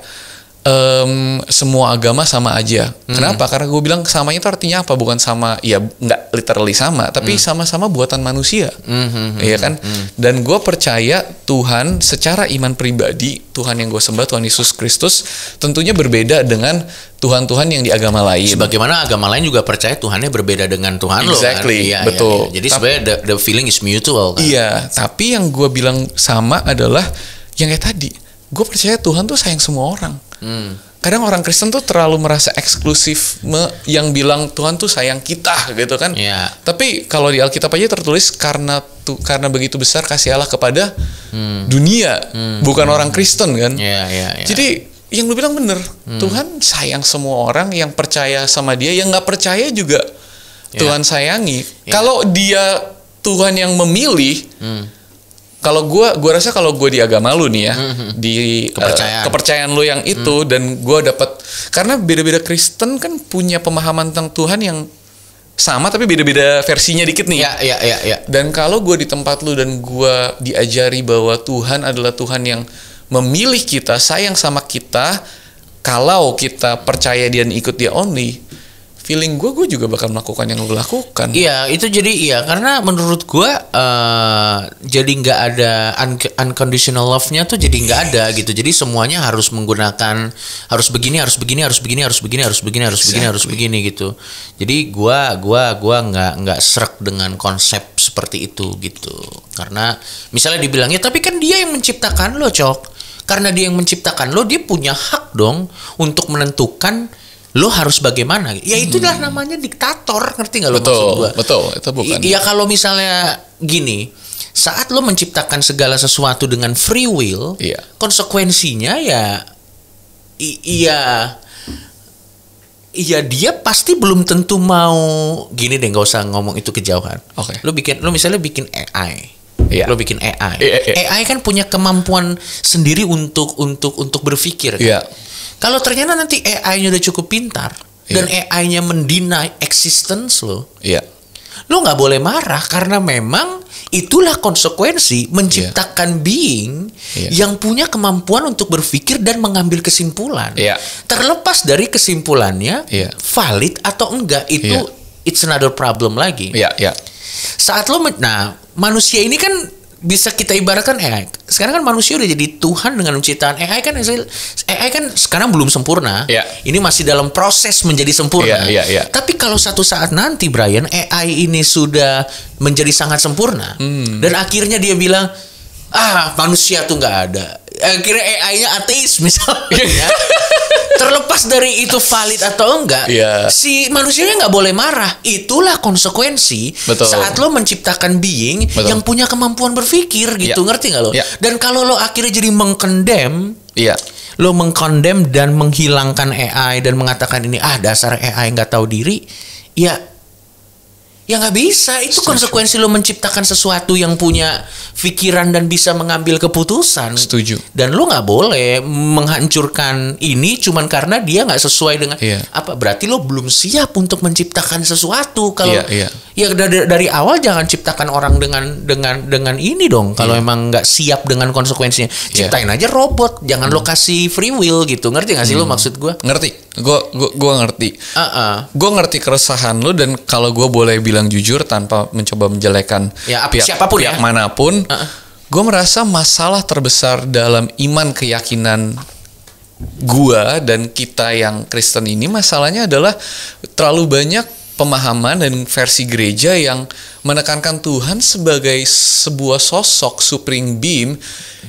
um, semua agama sama aja. Hmm. Kenapa? Karena gue bilang sama itu artinya apa? Bukan sama, ya nggak literally sama, tapi hmm. sama-sama hmm. buatan manusia, hmm, ya kan? Hmm. Dan gue percaya Tuhan secara iman pribadi Tuhan yang gue sembah Tuhan Yesus Kristus tentunya berbeda dengan Tuhan-Tuhan yang di agama lain. Bagaimana agama lain juga percaya Tuhannya berbeda dengan Tuhan kan? exactly, lo. Exactly, kan? betul. Iya, iya. Jadi sebenarnya the, the feeling is mutual. Kan? Iya, tapi yang gue bilang sama adalah yang kayak tadi. Gue percaya Tuhan tuh sayang semua orang hmm. kadang orang Kristen tuh terlalu merasa eksklusif me yang bilang Tuhan tuh sayang kita gitu kan yeah. tapi kalau di Alkitab aja tertulis karena tuh karena begitu besar kasih Allah kepada hmm. dunia hmm. bukan hmm. orang Kristen kan yeah, yeah, yeah. jadi yang lu bilang bener hmm. Tuhan sayang semua orang yang percaya sama dia yang nggak percaya juga yeah. Tuhan sayangi yeah. kalau dia Tuhan yang memilih hmm kalau gue gue rasa kalau gue di agama lu nih ya mm-hmm. di eh, kepercayaan. Uh, kepercayaan lu yang itu mm. dan gue dapat karena beda-beda Kristen kan punya pemahaman tentang Tuhan yang sama tapi beda-beda versinya dikit nih. Iya, iya, iya, ya. Dan kalau gue di tempat lu dan gue diajari bahwa Tuhan adalah Tuhan yang memilih kita, sayang sama kita, kalau kita percaya dia dan ikut dia only, feeling gue gue juga bakal melakukan yang lo lakukan iya itu jadi iya karena menurut gue uh, jadi nggak ada un unconditional love-nya tuh jadi nggak ada gitu jadi semuanya harus menggunakan harus begini harus begini harus begini harus begini harus begini harus begini harus begini gitu jadi gue gue gue nggak nggak serak dengan konsep seperti itu gitu karena misalnya dibilangnya tapi kan dia yang menciptakan lo cok karena dia yang menciptakan lo dia punya hak dong untuk menentukan lo harus bagaimana ya hmm. itulah hmm. namanya diktator ngerti nggak lo betul, maksud gue? betul itu bukan ya kalau misalnya gini saat lo menciptakan segala sesuatu dengan free will iya. konsekuensinya ya iya iya dia pasti belum tentu mau gini deh gak usah ngomong itu kejauhan oke okay. lo bikin lo misalnya bikin AI yeah. lo bikin AI. Yeah, yeah. AI kan punya kemampuan sendiri untuk untuk untuk berpikir kan. Yeah. Kalau ternyata nanti AI-nya udah cukup pintar yeah. dan AI-nya iya. mendinai existence lo, yeah. lo nggak boleh marah karena memang itulah konsekuensi menciptakan yeah. being yeah. yang punya kemampuan untuk berpikir dan mengambil kesimpulan. Yeah. Terlepas dari kesimpulannya yeah. valid atau enggak itu yeah. it's another problem lagi. Yeah, yeah. Saat lo nah manusia ini kan bisa kita ibaratkan AI. Sekarang kan manusia udah jadi Tuhan dengan ciptaan AI kan AI kan sekarang belum sempurna. Yeah. Ini masih dalam proses menjadi sempurna. Yeah, yeah, yeah. Tapi kalau satu saat nanti Brian AI ini sudah menjadi sangat sempurna hmm. dan akhirnya dia bilang ah manusia tuh nggak ada. Akhirnya AI-nya ateis misalnya. terlepas dari itu valid atau enggak yeah. si manusianya nggak boleh marah itulah konsekuensi Betul. saat lo menciptakan being Betul. yang punya kemampuan berpikir iya. gitu yeah. ngerti nggak lo yeah. dan kalau lo akhirnya jadi mengkendem Iya. Lo mengkondem dan menghilangkan AI dan mengatakan ini ah dasar AI nggak tahu diri. Ya Ya nggak bisa, itu Setuju. konsekuensi lo menciptakan sesuatu yang punya pikiran dan bisa mengambil keputusan. Setuju. Dan lo nggak boleh menghancurkan ini cuman karena dia nggak sesuai dengan yeah. apa. Berarti lo belum siap untuk menciptakan sesuatu. Kalau yeah, yeah. ya dari, dari awal jangan ciptakan orang dengan dengan dengan ini dong. Kalau yeah. emang nggak siap dengan konsekuensinya, iya. ciptain yeah. aja robot. Jangan hmm. lo kasih free will gitu. Ngerti nggak sih hmm. lo maksud gue? Ngerti. Gue gue gue ngerti. Uh -uh. Gue ngerti keresahan lo dan kalau gue boleh bilang jujur tanpa mencoba menjelekan ya, pihak siapapun pihak ya. manapun uh -uh. gue merasa masalah terbesar dalam iman keyakinan gue dan kita yang Kristen ini masalahnya adalah terlalu banyak pemahaman dan versi gereja yang menekankan Tuhan sebagai sebuah sosok supreme being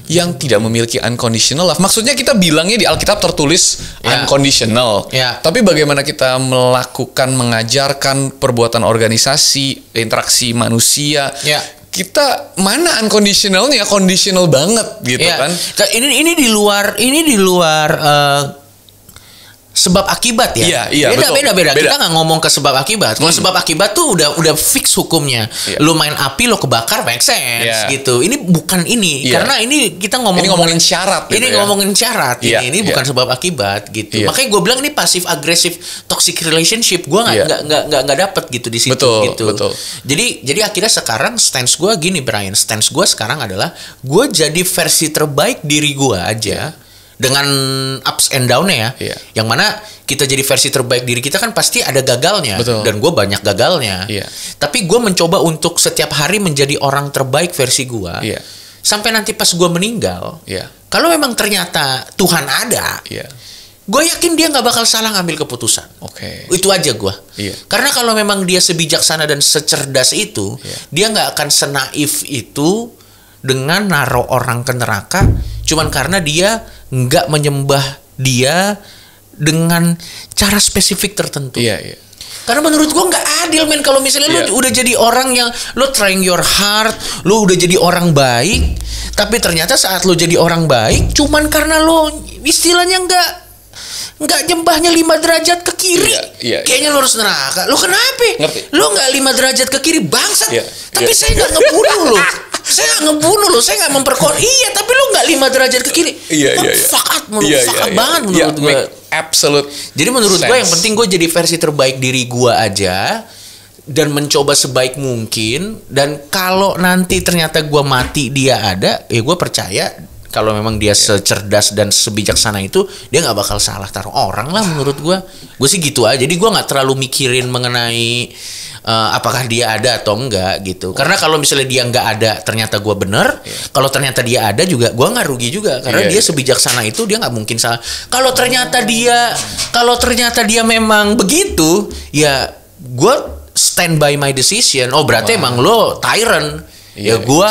yang tidak memiliki unconditional love. Maksudnya kita bilangnya di Alkitab tertulis yeah. unconditional. Yeah. Tapi bagaimana kita melakukan mengajarkan perbuatan organisasi, interaksi manusia, yeah kita mana unconditionalnya conditional banget gitu yeah. kan ini ini di luar ini di luar uh, sebab akibat ya. Iya, iya, beda, betul. beda beda beda. Kita nggak ngomong ke sebab akibat. Kalau hmm. sebab akibat tuh udah udah fix hukumnya. Yeah. Lu main api lo kebakar make sense yeah. gitu. Ini bukan ini yeah. karena ini kita ngomong ini ngomongin syarat. Gitu, ini ya. ngomongin syarat. Yeah. Ini iya, ini yeah. bukan sebab akibat gitu. Yeah. Makanya gue bilang ini pasif agresif toxic relationship gue iya. nggak nggak yeah. nggak nggak dapet gitu di situ betul, gitu. Betul. Jadi jadi akhirnya sekarang stance gue gini Brian. Stance gue sekarang adalah gue jadi versi terbaik diri gue aja. Yeah dengan ups and downnya ya. Yeah. Yang mana kita jadi versi terbaik diri kita kan pasti ada gagalnya Betul. dan gue banyak gagalnya. Yeah. Tapi gue mencoba untuk setiap hari menjadi orang terbaik versi gue. Yeah. Sampai nanti pas gue meninggal, yeah. kalau memang ternyata Tuhan ada, yeah. gue yakin dia nggak bakal salah ngambil keputusan. Oke. Okay. Itu aja gue. Yeah. Karena kalau memang dia sebijaksana dan secerdas itu, yeah. dia nggak akan senaif itu dengan naruh orang ke neraka cuman karena dia nggak menyembah dia dengan cara spesifik tertentu. Iya, iya. Karena menurut gua nggak adil men kalau misalnya iya. lu udah jadi orang yang lu trying your heart, lu udah jadi orang baik, tapi ternyata saat lu jadi orang baik cuman karena lu istilahnya nggak nggak nyembahnya lima derajat ke kiri. iya, iya, iya. Kayaknya lo harus neraka. Lu kenapa? Ngerti. Lu nggak lima derajat ke kiri bangsat. Iya, tapi iya, saya nggak ngebunuh lu. saya nggak ngebunuh lo saya nggak memperkor iya tapi lo nggak lima derajat ke kiri iya iya iya fakat menurut yeah, yeah, yeah. banget menurut iya, gue iya, iya. iya, absolute jadi menurut sense. gue yang penting gue jadi versi terbaik diri gue aja dan mencoba sebaik mungkin dan kalau nanti ternyata gue mati dia ada ya gue percaya kalau memang dia yeah. secerdas dan sebijaksana itu dia nggak bakal salah taruh orang lah menurut gue gue sih gitu aja jadi gue nggak terlalu mikirin mengenai uh, apakah dia ada atau enggak gitu. Karena kalau misalnya dia enggak ada, ternyata gue bener. Yeah. Kalau ternyata dia ada juga, gue nggak rugi juga. Karena yeah, dia iya. sebijaksana itu dia nggak mungkin salah. Kalau ternyata dia, kalau ternyata dia memang begitu, ya gue stand by my decision. Oh berarti wow. emang lo tyrant Ya iya, iya. gue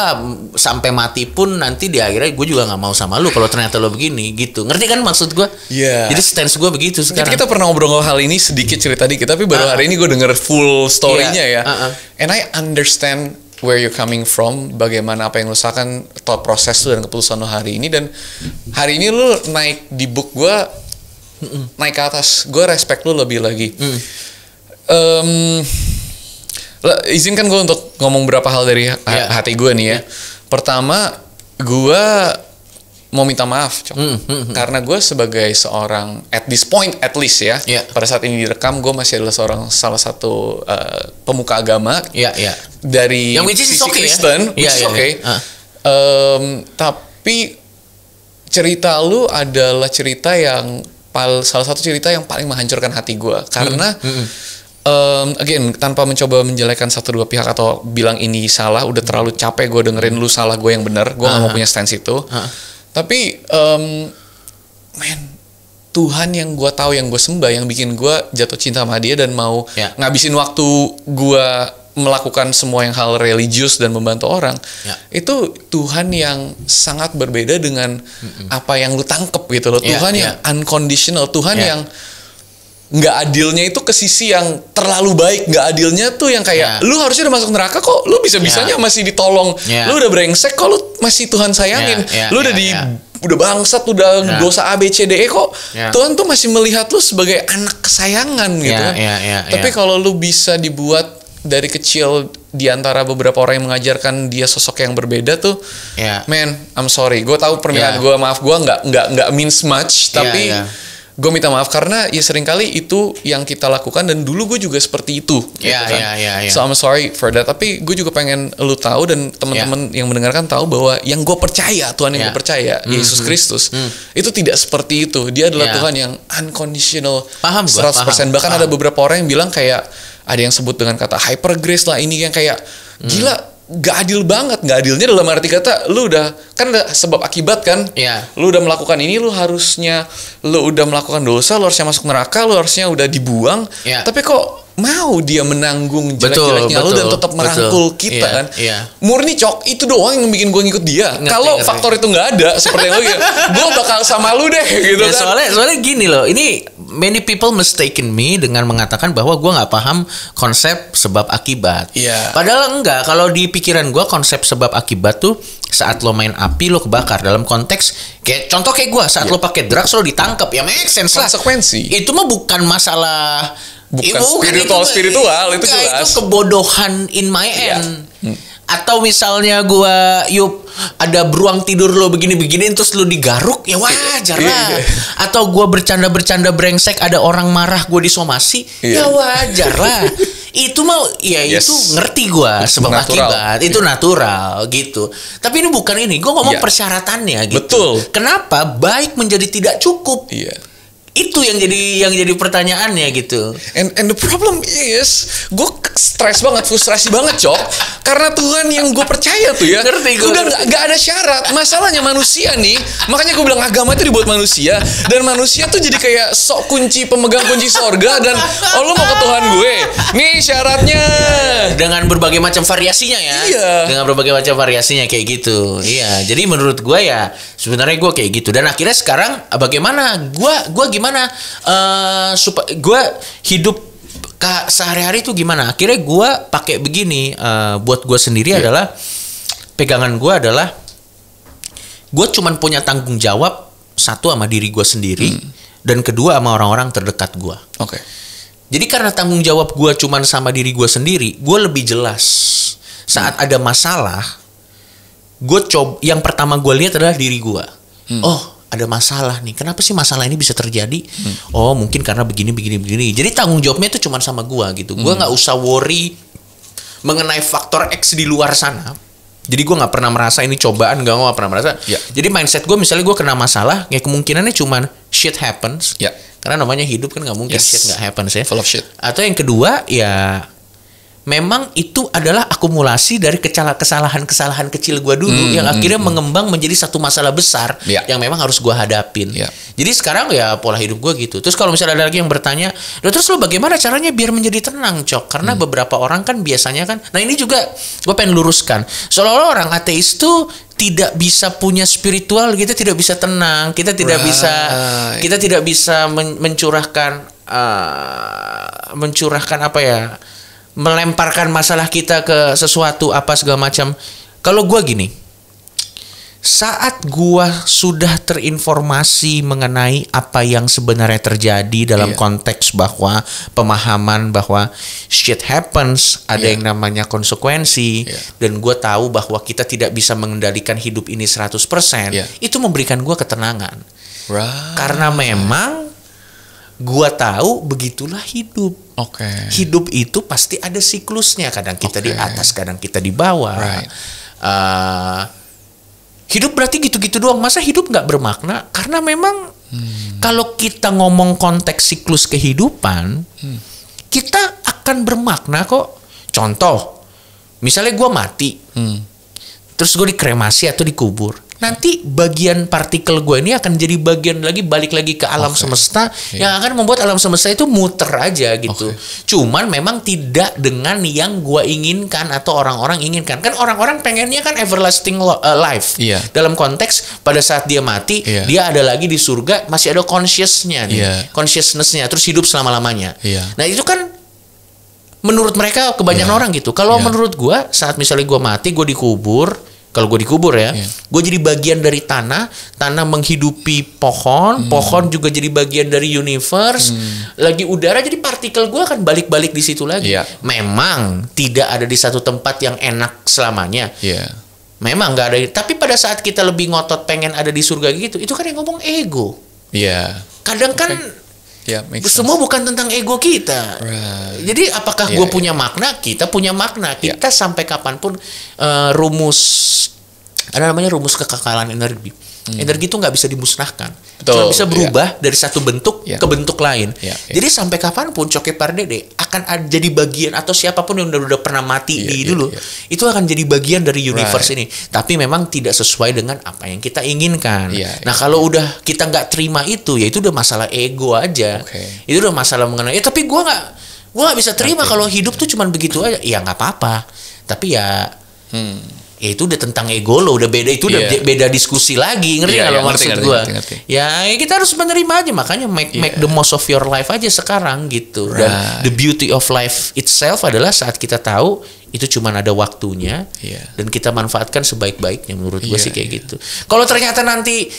sampai mati pun nanti di akhirnya gue juga nggak mau sama lu kalau ternyata lo begini gitu. Ngerti kan maksud gue? Iya. Jadi stance gue begitu sekarang. Kita, kita pernah ngobrol hal ini sedikit cerita dikit tapi baru uh ah. -huh. hari ini gue denger full story-nya iya. ya. Uh ah, -huh. Ah. And I understand where you coming from, bagaimana apa yang lu usahakan, thought proses lu dan keputusan lu hari ini dan hari ini lu naik di book gue naik ke atas, gue respect lu lebih lagi. Mm. Um, izinkan gue untuk ngomong berapa hal dari ha yeah. hati gue nih ya. Iya. Pertama, gue mau minta maaf, Cok. Mm, -hmm. Karena gue sebagai seorang at this point at least ya, yeah. pada saat ini direkam gue masih adalah seorang salah satu uh, pemuka agama. yeah, Yeah. Dari Yang which is okay, ya. Kristen, ya? which yeah, is iya, okay. Yeah. Iya. yeah. Um, tapi cerita lu adalah cerita yang salah satu cerita yang paling menghancurkan hati gue karena mm, mm, um, again tanpa mencoba menjelekan satu dua pihak atau bilang ini salah udah terlalu capek gue dengerin lu salah gue yang benar gue gak mau ah. punya stance itu -huh. Ah. tapi um, man Tuhan yang gue tahu yang gue sembah yang bikin gue jatuh cinta sama dia dan mau yeah. ngabisin waktu gue melakukan semua yang hal religius dan membantu orang ya. itu Tuhan yang sangat berbeda dengan Mm-mm. apa yang lu tangkep gitu loh ya, Tuhan ya, yang unconditional Tuhan ya. yang nggak adilnya itu ke sisi yang terlalu baik nggak adilnya tuh yang kayak yeah. lu harusnya udah masuk neraka kok lu bisa bisanya yeah. masih ditolong yeah. lu udah brengsek kok lu masih Tuhan sayangin yeah. Yeah. lu udah yeah. di yeah udah bangsat udah yeah. dosa A B C D E kok yeah. Tuhan tuh masih melihat lu sebagai anak kesayangan yeah, gitu. Yeah, kan. yeah, ya, ya. Tapi kalau lu bisa dibuat dari kecil di antara beberapa orang yang mengajarkan dia sosok yang berbeda tuh, yeah. man, I'm sorry, gue tahu permintaan yeah. gue maaf gue nggak nggak nggak means much, ya, tapi yeah, yeah gue minta maaf karena ya seringkali itu yang kita lakukan dan dulu gue juga seperti itu yeah, yeah, yeah. so I'm sorry for that tapi gue juga pengen lu tahu dan teman-teman yeah. yang mendengarkan tahu bahwa yang gue percaya Tuhan yang yeah. gue percaya mm -hmm. Yesus hmm, Kristus mm. itu tidak seperti itu dia adalah yeah. Tuhan yang unconditional paham gua, 100% paham, bahkan paham. ada beberapa orang yang bilang kayak ada yang sebut dengan kata hyper grace lah ini yang kayak mm. gila gak adil banget gak adilnya dalam arti kata lu udah kan ada sebab akibat kan yeah. lu udah melakukan ini lu harusnya lu udah melakukan dosa lu harusnya masuk neraka lu harusnya udah dibuang yeah. tapi kok mau dia menanggung jelek-jeleknya lu dan tetap merangkul betul. Iya, kita yeah, kan. Yeah. Murni cok itu doang yang bikin gue ngikut dia. Kalau faktor itu nggak ada seperti yang lu ya, gue bakal sama lu deh gitu ya, kan. Soalnya soalnya gini loh, ini many people mistaken me dengan mengatakan bahwa gue nggak paham konsep sebab akibat. Yeah. Padahal enggak. Kalau di pikiran gue konsep sebab akibat tuh saat lo main api lo kebakar dalam konteks kayak contoh kayak gue saat yeah. lo pakai drugs lo ditangkap ya make sense lah. Konsekuensi. Itu mah bukan masalah bukan, bukan spiritual itu, spiritual itu jelas itu kebodohan in my iya. end Yeah. Hmm. atau misalnya gua yuk ada beruang tidur lo begini begini terus lo digaruk ya iya. wajar iya. lah atau gua bercanda bercanda brengsek ada orang marah gua disomasi ya, ya wajar lah itu mau ya yes. itu ngerti gua sebab natural. akibat itu yeah. natural gitu tapi ini bukan ini gua ngomong yeah. persyaratannya gitu betul kenapa baik menjadi tidak cukup yeah itu yang jadi yang jadi pertanyaannya gitu. And and the problem is, gue stres banget, frustrasi banget, cok. Karena Tuhan yang gue percaya tuh ya, Ngerti gue. udah gak, ada syarat. Masalahnya manusia nih, makanya gue bilang agama itu dibuat manusia dan manusia tuh jadi kayak sok kunci pemegang kunci sorga dan oh lo mau ke Tuhan gue, nih syaratnya. Dengan berbagai macam variasinya ya. Iya. Dengan berbagai macam variasinya kayak gitu. Iya. Jadi menurut gue ya, sebenarnya gue kayak gitu. Dan akhirnya sekarang bagaimana gue gue gimana eh, uh, gue hidup sehari-hari itu gimana akhirnya gue pakai begini uh, buat gue sendiri yeah. adalah pegangan gue adalah gue cuman punya tanggung jawab satu sama diri gue sendiri hmm. dan kedua sama orang-orang terdekat gue. Oke. Okay. Jadi karena tanggung jawab gue cuman sama diri gue sendiri, gue lebih jelas saat hmm. ada masalah. Gue coba yang pertama gue lihat adalah diri gue. Hmm. Oh, ada masalah nih. Kenapa sih masalah ini bisa terjadi? Hmm. Oh, mungkin karena begini begini begini. Jadi tanggung jawabnya itu cuma sama gua gitu. Gua hmm. nggak hmm. usah worry mengenai faktor X di luar sana. Jadi gue nggak pernah merasa ini cobaan, gak gue pernah merasa. Ya. Jadi mindset gue misalnya gue kena masalah, ya kemungkinannya cuma shit happens. Ya. Karena namanya hidup kan nggak mungkin yes. shit nggak happens ya. Full of shit. Atau yang kedua ya memang itu adalah akumulasi dari kesalahan-kesalahan kecil gue dulu hmm, yang hmm, akhirnya hmm, mengembang menjadi satu masalah besar ya. yang memang harus gue hadapin. Ya. Jadi sekarang ya pola hidup gue gitu. Terus kalau misalnya ada lagi yang bertanya, lo terus lo bagaimana caranya biar menjadi tenang cok? Karena hmm. beberapa orang kan biasanya kan, nah ini juga gue pengen luruskan. Seolah-olah orang ateis tuh tidak bisa punya spiritual kita gitu, tidak bisa tenang kita tidak right. bisa kita tidak bisa men mencurahkan uh, mencurahkan apa ya melemparkan masalah kita ke sesuatu apa segala macam. Kalau gue gini, saat gue sudah terinformasi mengenai apa yang sebenarnya terjadi dalam yeah. konteks bahwa pemahaman bahwa shit happens, ada yeah. yang namanya konsekuensi, yeah. dan gue tahu bahwa kita tidak bisa mengendalikan hidup ini 100%, yeah. itu memberikan gue ketenangan. Right. Karena memang Gua tahu begitulah hidup. Oke. Okay. Hidup itu pasti ada siklusnya. Kadang kita okay. di atas, kadang kita di bawah. Right. Uh, hidup berarti gitu-gitu doang. Masa hidup nggak bermakna? Karena memang hmm. kalau kita ngomong konteks siklus kehidupan, hmm. kita akan bermakna kok. Contoh, misalnya gua mati. Hmm terus gue dikremasi atau dikubur nanti bagian partikel gue ini akan jadi bagian lagi balik lagi ke alam okay. semesta yeah. yang akan membuat alam semesta itu muter aja gitu. Okay. Cuman memang tidak dengan yang gue inginkan atau orang-orang inginkan. Kan orang-orang pengennya kan everlasting eh, life. Yeah. Dalam konteks pada saat dia mati yeah. dia ada lagi di surga masih ada consciousnya nih, yeah. consciousnessnya terus hidup selama lamanya. Yeah. Nah itu kan menurut mereka kebanyakan yeah. orang gitu. Kalau yeah. menurut gue saat misalnya gue mati gue dikubur kalau gue dikubur ya, yeah. gue jadi bagian dari tanah, tanah menghidupi pohon, hmm. pohon juga jadi bagian dari universe, hmm. lagi udara jadi partikel gue akan balik-balik di situ lagi. Yeah. Memang tidak ada di satu tempat yang enak selamanya. Yeah. Memang nggak ada. Tapi pada saat kita lebih ngotot pengen ada di surga gitu, itu kan yang ngomong ego. Iya. Yeah. Kadang okay. kan Yeah, Semua bukan tentang ego kita. Right. Jadi apakah yeah, gue yeah. punya makna? Kita punya makna. Kita yeah. sampai kapanpun uh, rumus ada namanya rumus kekekalan energi. Hmm. Energi itu nggak bisa dimusnahkan. Betul. Cuma bisa iya. berubah yeah. dari satu bentuk yeah. ke bentuk lain. Yeah, yeah. Jadi sampai kapanpun Coki Pardede akan jadi bagian atau siapapun yang udah, udah pernah mati yeah, di yeah, dulu yeah. itu akan jadi bagian dari universe right. ini. Tapi memang tidak sesuai dengan apa yang kita inginkan. Yeah, iya. nah kalau udah kita nggak terima itu, ya itu udah masalah ego aja. Okay. Itu udah masalah mengenai. Ya tapi gue nggak gue nggak bisa terima okay. kalau hidup yeah. tuh cuman begitu aja. Ya nggak apa-apa. Tapi ya. Hmm ya itu udah tentang ego lo udah beda itu udah yeah. Iya. beda diskusi lagi ngerti yeah, nggak yeah, lo iya, maksud gue ya, ya kita harus menerima aja makanya make yeah. make the iya. most of your life aja sekarang gitu right. dan the beauty of life itself adalah saat kita tahu itu cuma ada waktunya yeah. dan kita manfaatkan sebaik-baiknya menurut gue yeah, sih kayak yeah. gitu kalau ternyata nanti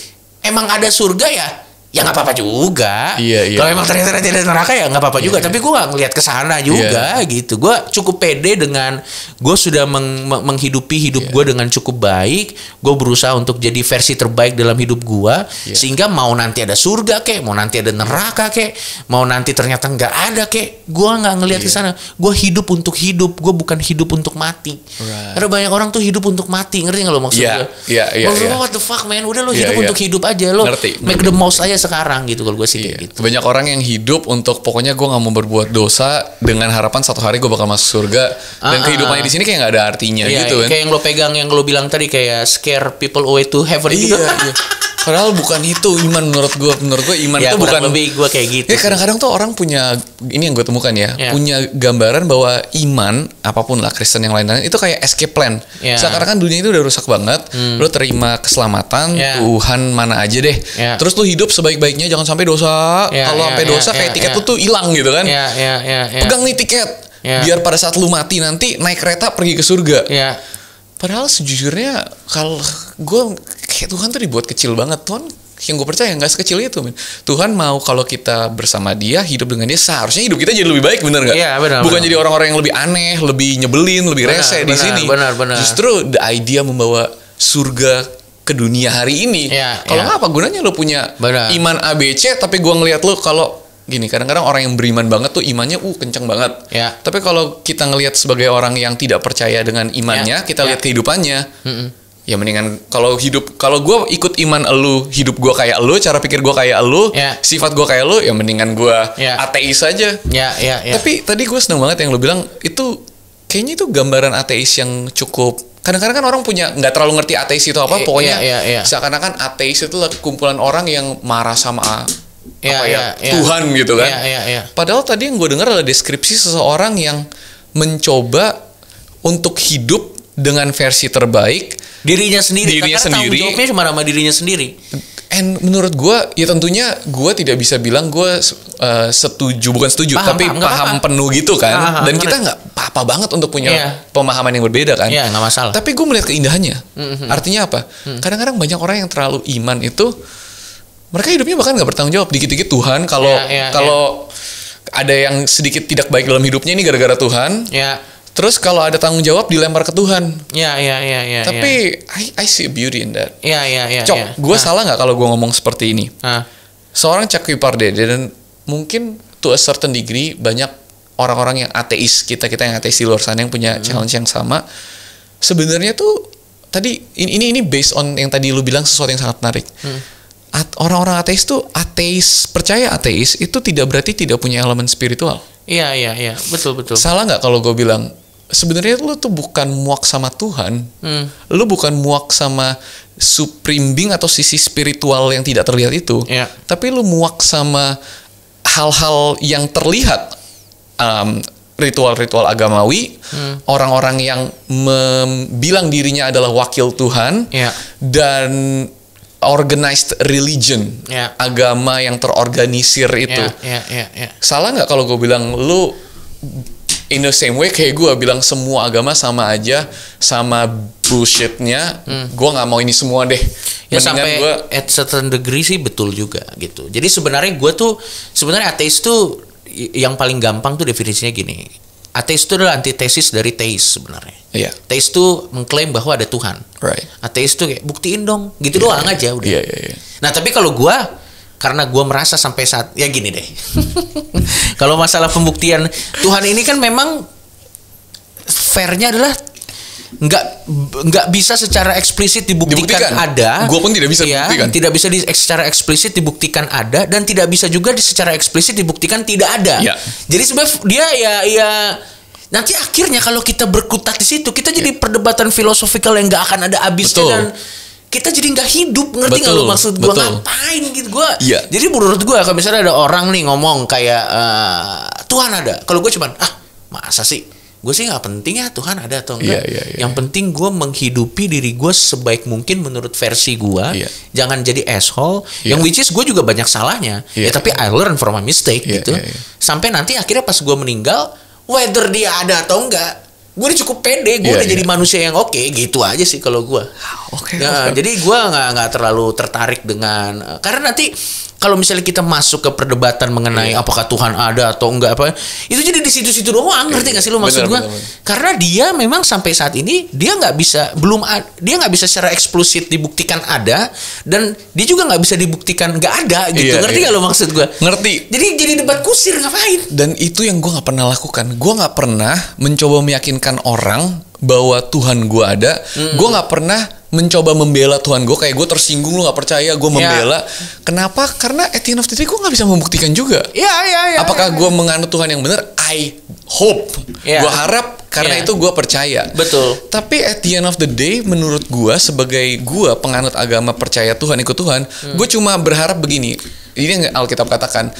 emang ada surga ya ya nggak apa-apa juga. Iya, iya. Kalau emang ternyata nanti ada neraka ya nggak apa-apa iya, juga. Iya. Tapi gue nggak ngelihat kesana juga iya. gitu. Gue cukup pede dengan gue sudah meng menghidupi hidup iya. gue dengan cukup baik. Gue berusaha untuk jadi versi terbaik dalam hidup gue. Iya. Sehingga mau nanti ada surga kek, mau nanti ada neraka kek, mau nanti ternyata nggak ada kek, gue nggak ngelihat iya. ke Gue hidup untuk hidup. Gue bukan hidup untuk mati. Right. Karena banyak orang tuh hidup untuk mati. Ngerti nggak lo maksudnya? Iya, iya, oh, iya. Maksud yeah. what the fuck man? Udah lo yeah, hidup yeah. untuk hidup aja lo. Ngerti. Make ngerti. the most aja sekarang gitu kalau gue sih iya. gitu. Banyak orang yang hidup untuk pokoknya gue nggak mau berbuat dosa dengan harapan satu hari gue bakal masuk surga dan ah, kehidupannya ah, di ah. sini kayak nggak ada artinya iya, gitu iya. kan. Kayak yang lo pegang yang lo bilang tadi kayak scare people away to heaven iya, gitu. Iya. Padahal bukan itu iman menurut gue. Menurut gue iman ya, itu bukan lebih gue kayak gitu. Ya kadang-kadang tuh orang punya ini yang gue temukan ya, ya, punya gambaran bahwa iman apapun lah Kristen yang lain-lain itu kayak escape plan. Ya. Sekarang kan dunia itu udah rusak banget. Hmm. Lo terima keselamatan ya. Tuhan mana aja deh. Ya. Terus lo hidup sebaik-baiknya jangan sampai dosa. Ya, Kalau ya, sampai ya, dosa ya, kayak ya, tiket ya. tuh hilang gitu kan. Ya, ya, ya, ya. Pegang nih tiket. Ya. Biar pada saat lu mati nanti naik kereta pergi ke surga. Ya Padahal sejujurnya kalau gue kayak Tuhan tuh dibuat kecil banget Tuhan yang gue percaya nggak sekecil itu men. Tuhan mau kalau kita bersama dia hidup dengan dia seharusnya hidup kita jadi lebih baik bener nggak? Iya benar. Bukan bener. jadi orang-orang yang lebih aneh, lebih nyebelin, lebih bener, rese bener, di sini. Benar benar. Justru the idea membawa surga ke dunia hari ini. Ya, kalau ya. apa gunanya lo punya bener. iman ABC tapi gue ngeliat lo kalau gini kadang-kadang orang yang beriman banget tuh imannya uh kenceng banget ya tapi kalau kita ngelihat sebagai orang yang tidak percaya dengan imannya ya. kita lihat ya. kehidupannya mm -mm. ya mendingan kalau hidup kalau gue ikut iman elu hidup gue kayak elu cara pikir gue kayak elu yeah. sifat gue kayak elu ya mendingan gue yeah. ateis aja yeah, yeah, yeah. tapi tadi gue seneng banget yang lu bilang itu kayaknya itu gambaran ateis yang cukup kadang-kadang kan orang punya nggak terlalu ngerti ateis itu apa eh, pokoknya iya, iya, iya. seakan-akan ateis itu kumpulan orang yang marah sama ya, apa ya, ya, ya. Tuhan ya. gitu kan. Ya, ya, ya. Padahal tadi yang gue dengar adalah deskripsi seseorang yang mencoba untuk hidup dengan versi terbaik dirinya sendiri. Dirinya Karena sendiri. Tanggung jawabnya cuma sama dirinya sendiri. And menurut gue, ya tentunya gue tidak bisa bilang gue uh, setuju, bukan setuju, paham, tapi paham, paham apa. penuh gitu kan. Paham, Dan kita nggak apa-apa banget untuk punya yeah. pemahaman yang berbeda kan. Iya, yeah, masalah. Tapi gue melihat keindahannya. Mm -hmm. Artinya apa? kadang mm-hmm. Kadang-kadang banyak orang yang terlalu iman itu mereka hidupnya bahkan nggak bertanggung jawab dikit-dikit Tuhan kalau yeah, yeah, kalau yeah. ada yang sedikit tidak baik dalam hidupnya ini gara-gara Tuhan yeah. terus kalau ada tanggung jawab dilempar ke Tuhan ya ya ya, ya, ya. tapi yeah. I I see a beauty in that ya ya ya cok ya. gue salah nggak kalau gue ngomong seperti ini nah. seorang cakupar Parde dan mungkin to a certain degree banyak orang-orang yang ateis kita kita yang ateis di luar sana yang punya hmm. challenge yang sama sebenarnya tuh tadi ini ini based on yang tadi lu bilang sesuatu yang sangat menarik hmm orang-orang ateis itu ateis percaya ateis itu tidak berarti tidak punya elemen spiritual. Iya iya iya betul betul. Salah nggak kalau gue bilang sebenarnya lu tuh bukan muak sama Tuhan, hmm. lu bukan muak sama supreme being atau sisi spiritual yang tidak terlihat itu, ya. tapi lu muak sama hal-hal yang terlihat, um, ritual-ritual agamawi, hmm. orang-orang yang bilang dirinya adalah wakil Tuhan, ya. dan organized religion, yeah. agama yang terorganisir itu. Yeah, yeah, yeah, yeah. Salah nggak kalau gue bilang lu in the same way kayak gue bilang semua agama sama aja sama bullshitnya. Hmm. Gue nggak mau ini semua deh. Ya Mendingan sampai gua... at certain degree sih betul juga gitu. Jadi sebenarnya gue tuh sebenarnya ateis tuh yang paling gampang tuh definisinya gini Ateis itu adalah antitesis dari teis sebenarnya. Yeah. Teis itu mengklaim bahwa ada Tuhan. Right. Ateis itu kayak buktiin dong, gitu yeah, doang yeah. aja udah. Yeah, yeah, yeah. Nah tapi kalau gue karena gue merasa sampai saat ya gini deh. kalau masalah pembuktian Tuhan ini kan memang fairnya adalah nggak nggak bisa secara eksplisit dibuktikan, dibuktikan. ada. Gue pun tidak bisa ya, Tidak bisa di, secara eksplisit dibuktikan ada dan tidak bisa juga di, secara eksplisit dibuktikan tidak ada. Ya. Jadi sebab dia ya ya nanti akhirnya kalau kita berkutat di situ kita jadi ya. perdebatan filosofikal yang nggak akan ada habisnya Betul. dan kita jadi nggak hidup ngerti nggak lo maksud gue ngapain gitu gue ya. jadi menurut gue kalau misalnya ada orang nih ngomong kayak uh, Tuhan ada kalau gue cuman ah masa sih gue sih nggak penting ya Tuhan ada atau enggak. Yeah, yeah, yeah. Yang penting gue menghidupi diri gue sebaik mungkin menurut versi gue. Yeah. Jangan jadi asshole. Yeah. Yang which is gue juga banyak salahnya. Yeah, ya tapi I learn from my mistake yeah, gitu. Yeah, yeah. Sampai nanti akhirnya pas gue meninggal, whether dia ada atau enggak, gue udah cukup pede gue yeah, udah yeah. jadi manusia yang oke okay, gitu aja sih kalau gue okay, nah, okay. jadi gue nggak nggak terlalu tertarik dengan eh, karena nanti kalau misalnya kita masuk ke perdebatan mengenai iya. apakah Tuhan ada atau enggak apa itu jadi di situ-situ doang ngerti iya. gak sih lo maksud gue karena dia memang sampai saat ini dia nggak bisa belum dia nggak bisa secara eksplisit dibuktikan ada dan dia juga nggak bisa dibuktikan nggak ada gitu iya, ngerti iya. gak lo maksud gue ngerti jadi jadi debat kusir ngapain dan itu yang gue nggak pernah lakukan gue nggak pernah mencoba meyakinkan orang bahwa Tuhan gue ada mm. gue nggak pernah mencoba membela Tuhan gue kayak gue tersinggung lu nggak percaya gue ya. membela yeah. kenapa karena at the end of the day gue nggak bisa membuktikan juga ya yeah, yeah, yeah, apakah yeah, yeah. gue menganut Tuhan yang benar I hope yeah. gue harap karena yeah. itu gue percaya betul tapi at the end of the day menurut gue sebagai gue penganut agama percaya Tuhan ikut Tuhan hmm. gue cuma berharap begini ini yang Alkitab katakan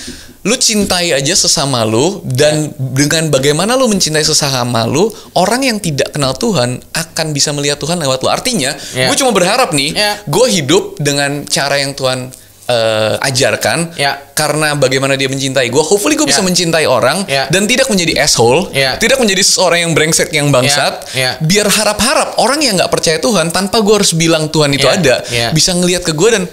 lu cintai aja sesama lu dan yeah. dengan bagaimana lu mencintai sesama lu orang yang tidak kenal Tuhan akan bisa melihat Tuhan lewat lu artinya yeah. gue cuma berharap nih yeah. gue hidup dengan cara yang Tuhan uh, ajarkan yeah. karena bagaimana dia mencintai gue hopefully gue yeah. bisa mencintai orang yeah. dan tidak menjadi asshole yeah. tidak menjadi seseorang yang brengsek yang ya. bangsat yeah. Yeah. biar harap-harap orang yang nggak percaya Tuhan tanpa gue harus bilang Tuhan itu yeah. ada yeah. bisa ngelihat ke gue dan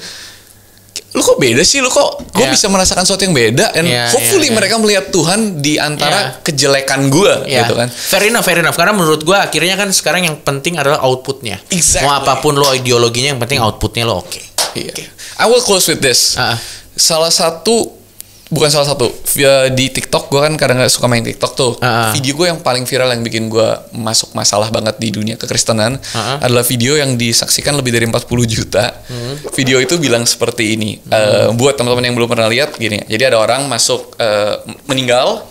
lu kok beda sih lu kok gue yeah. bisa merasakan sesuatu yang beda dan yeah, hopefully yeah, yeah. mereka melihat Tuhan di antara yeah. kejelekan gue yeah. gitu kan fair enough fair enough karena menurut gue akhirnya kan sekarang yang penting adalah outputnya exactly. mau apapun lo ideologinya yang penting outputnya lo oke okay. Iya. yeah. okay. I will close with this uh -uh. salah satu bukan salah satu via di TikTok gue kan kadang kadang suka main TikTok tuh uh-huh. video gue yang paling viral yang bikin gue masuk masalah banget di dunia kekristenan uh-huh. adalah video yang disaksikan lebih dari 40 juta uh-huh. video itu bilang seperti ini uh-huh. uh, buat teman-teman yang belum pernah lihat gini jadi ada orang masuk uh, meninggal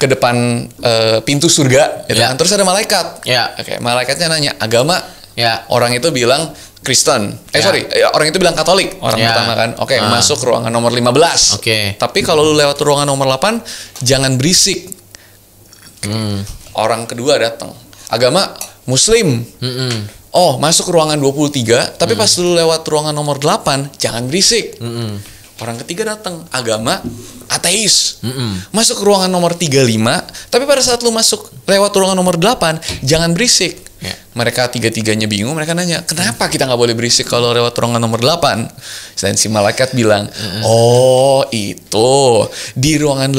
ke depan uh, pintu surga gitu yeah. Kan. terus ada malaikat yeah. oke okay, malaikatnya nanya agama Ya. orang itu bilang Kristen. Eh ya. sorry, eh, orang itu bilang Katolik orang ya. pertama kan. Oke, okay, uh. masuk ruangan nomor 15. Oke. Okay. Tapi kalau lu lewat ruangan nomor 8, jangan berisik. Hmm. Orang kedua datang. Agama Muslim. Hmm -mm. Oh, masuk ruangan 23, tapi hmm. pas lu lewat ruangan nomor 8, jangan berisik. Hmm -mm. Orang ketiga datang, agama ateis. Mm -mm. Masuk ruangan nomor 35, tapi pada saat lu masuk lewat ruangan nomor 8, jangan berisik mereka tiga-tiganya bingung mereka nanya kenapa kita nggak boleh berisik kalau lewat ruangan nomor 8 dan si malaikat bilang oh itu di ruangan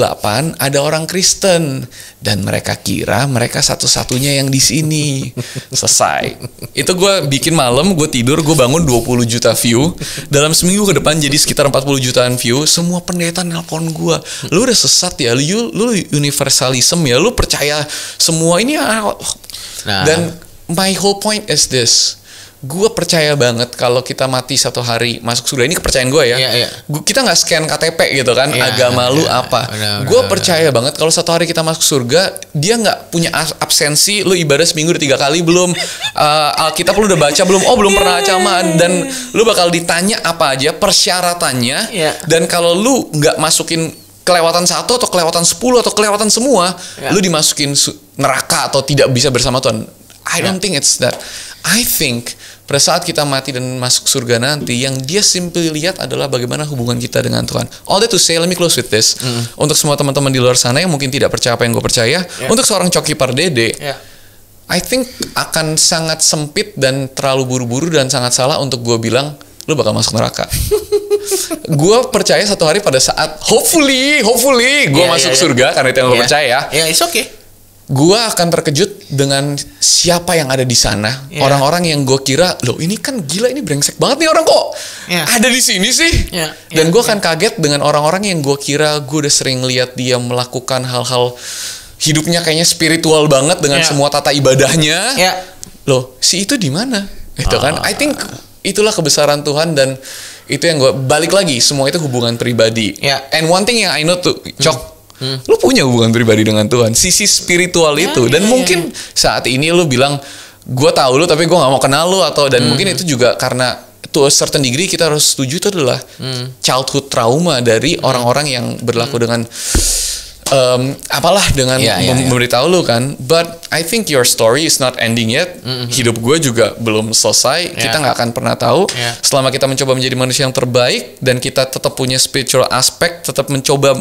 8 ada orang Kristen dan mereka kira mereka satu-satunya yang di sini selesai itu gue bikin malam gue tidur gue bangun 20 juta view dalam seminggu ke depan jadi sekitar 40 jutaan view semua pendeta nelpon gue lu udah sesat ya lu lu universalism ya lu percaya semua ini ah, nah. dan my whole point is this gue percaya banget kalau kita mati satu hari masuk surga ini kepercayaan gue ya yeah, yeah. Gua, kita nggak scan KTP gitu kan yeah, agama yeah, lu yeah, iya. apa gue percaya banget kalau satu hari kita masuk surga dia nggak punya absensi lu ibadah seminggu udah tiga kali belum uh, Alkitab lu udah baca belum oh belum pernah acaman iya. dan lu bakal ditanya apa aja persyaratannya yeah. dan kalau lu nggak masukin kelewatan satu atau kelewatan sepuluh atau kelewatan semua yeah. lu dimasukin neraka atau tidak bisa bersama Tuhan I don't think it's that. I think pada saat kita mati dan masuk surga nanti, yang dia simply lihat adalah bagaimana hubungan kita dengan Tuhan. All that to say, let me close with this. Mm. Untuk semua teman-teman di luar sana yang mungkin tidak percaya apa yang gue percaya, yeah. untuk seorang coki pardede, yeah. I think akan sangat sempit dan terlalu buru-buru dan sangat salah untuk gue bilang lu bakal masuk neraka. gue percaya satu hari pada saat hopefully, hopefully gue yeah, masuk yeah, surga karena itu yang gue yeah. percaya. Ya, yeah, it's okay gua akan terkejut dengan siapa yang ada di sana. orang iya. Orang-orang yang gue kira, loh ini kan gila ini brengsek banget nih orang kok yeah. ada di sini sih. Yeah. Yeah. Dan gue iya. akan yeah. kaget dengan orang-orang yang gue kira gue udah sering lihat dia melakukan hal-hal hidupnya kayaknya spiritual banget dengan yeah. semua tata ibadahnya. Yeah. Loh si itu di mana? Itu kan. Ah. I think itulah kebesaran Tuhan dan itu yang gue balik lagi semua itu hubungan pribadi. Yeah. And one thing yang I know tuh, cok. mm hmm. lu punya hubungan pribadi dengan Tuhan sisi spiritual ya, itu dan ya, ya mungkin ya. saat ini lu bilang gue tahu lu tapi gue nggak mau kenal lu atau dan hmm. mungkin itu juga karena to a certain degree kita harus setuju itu adalah hmm. childhood trauma dari hmm. orang-orang hmm. yang berlaku hmm. dengan um, apalah dengan yeah, yeah, ya, yeah. memberitahu lu kan but I think your story is not ending yet mm -hmm. hidup gue juga belum selesai yeah. kita nggak akan pernah tahu yeah. selama kita mencoba menjadi manusia yang terbaik dan kita tetap punya spiritual aspek tetap mencoba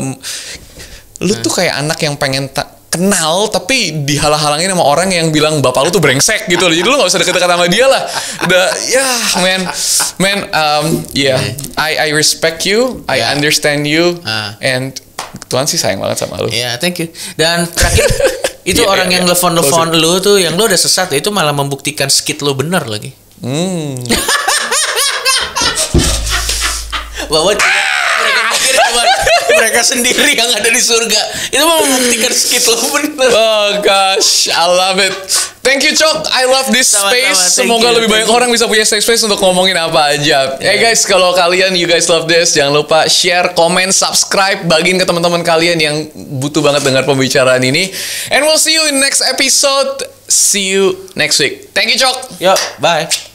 lu nah. tuh kayak anak yang pengen tak kenal tapi dihalang-halangin sama orang yang bilang bapak lu tuh brengsek gitu loh. Jadi lu gak usah deket-deket sama dia lah. ya yeah, man man um yeah iya. I I respect you, I yeah. understand you uh. and Tuhan sih sayang banget sama lu. Ya, yeah, thank you. Dan terakhir itu yeah, orang yeah, yang telepon-telepon iya. lu tuh yang lu udah sesat itu malah membuktikan skit lu bener lagi. Hmm. Bahwa mereka sendiri yang ada di surga. Itu mau membuktikan skit lo bener. Oh gosh, I love it. Thank you Cok, I love this Sama-sama, space. Semoga you, lebih banyak thank orang bisa punya safe space untuk ngomongin apa aja. Yeah. Hey guys, kalau kalian you guys love this, jangan lupa share, comment, subscribe, bagiin ke teman-teman kalian yang butuh banget dengar pembicaraan ini. And we'll see you in next episode. See you next week. Thank you Cok. Yo, bye.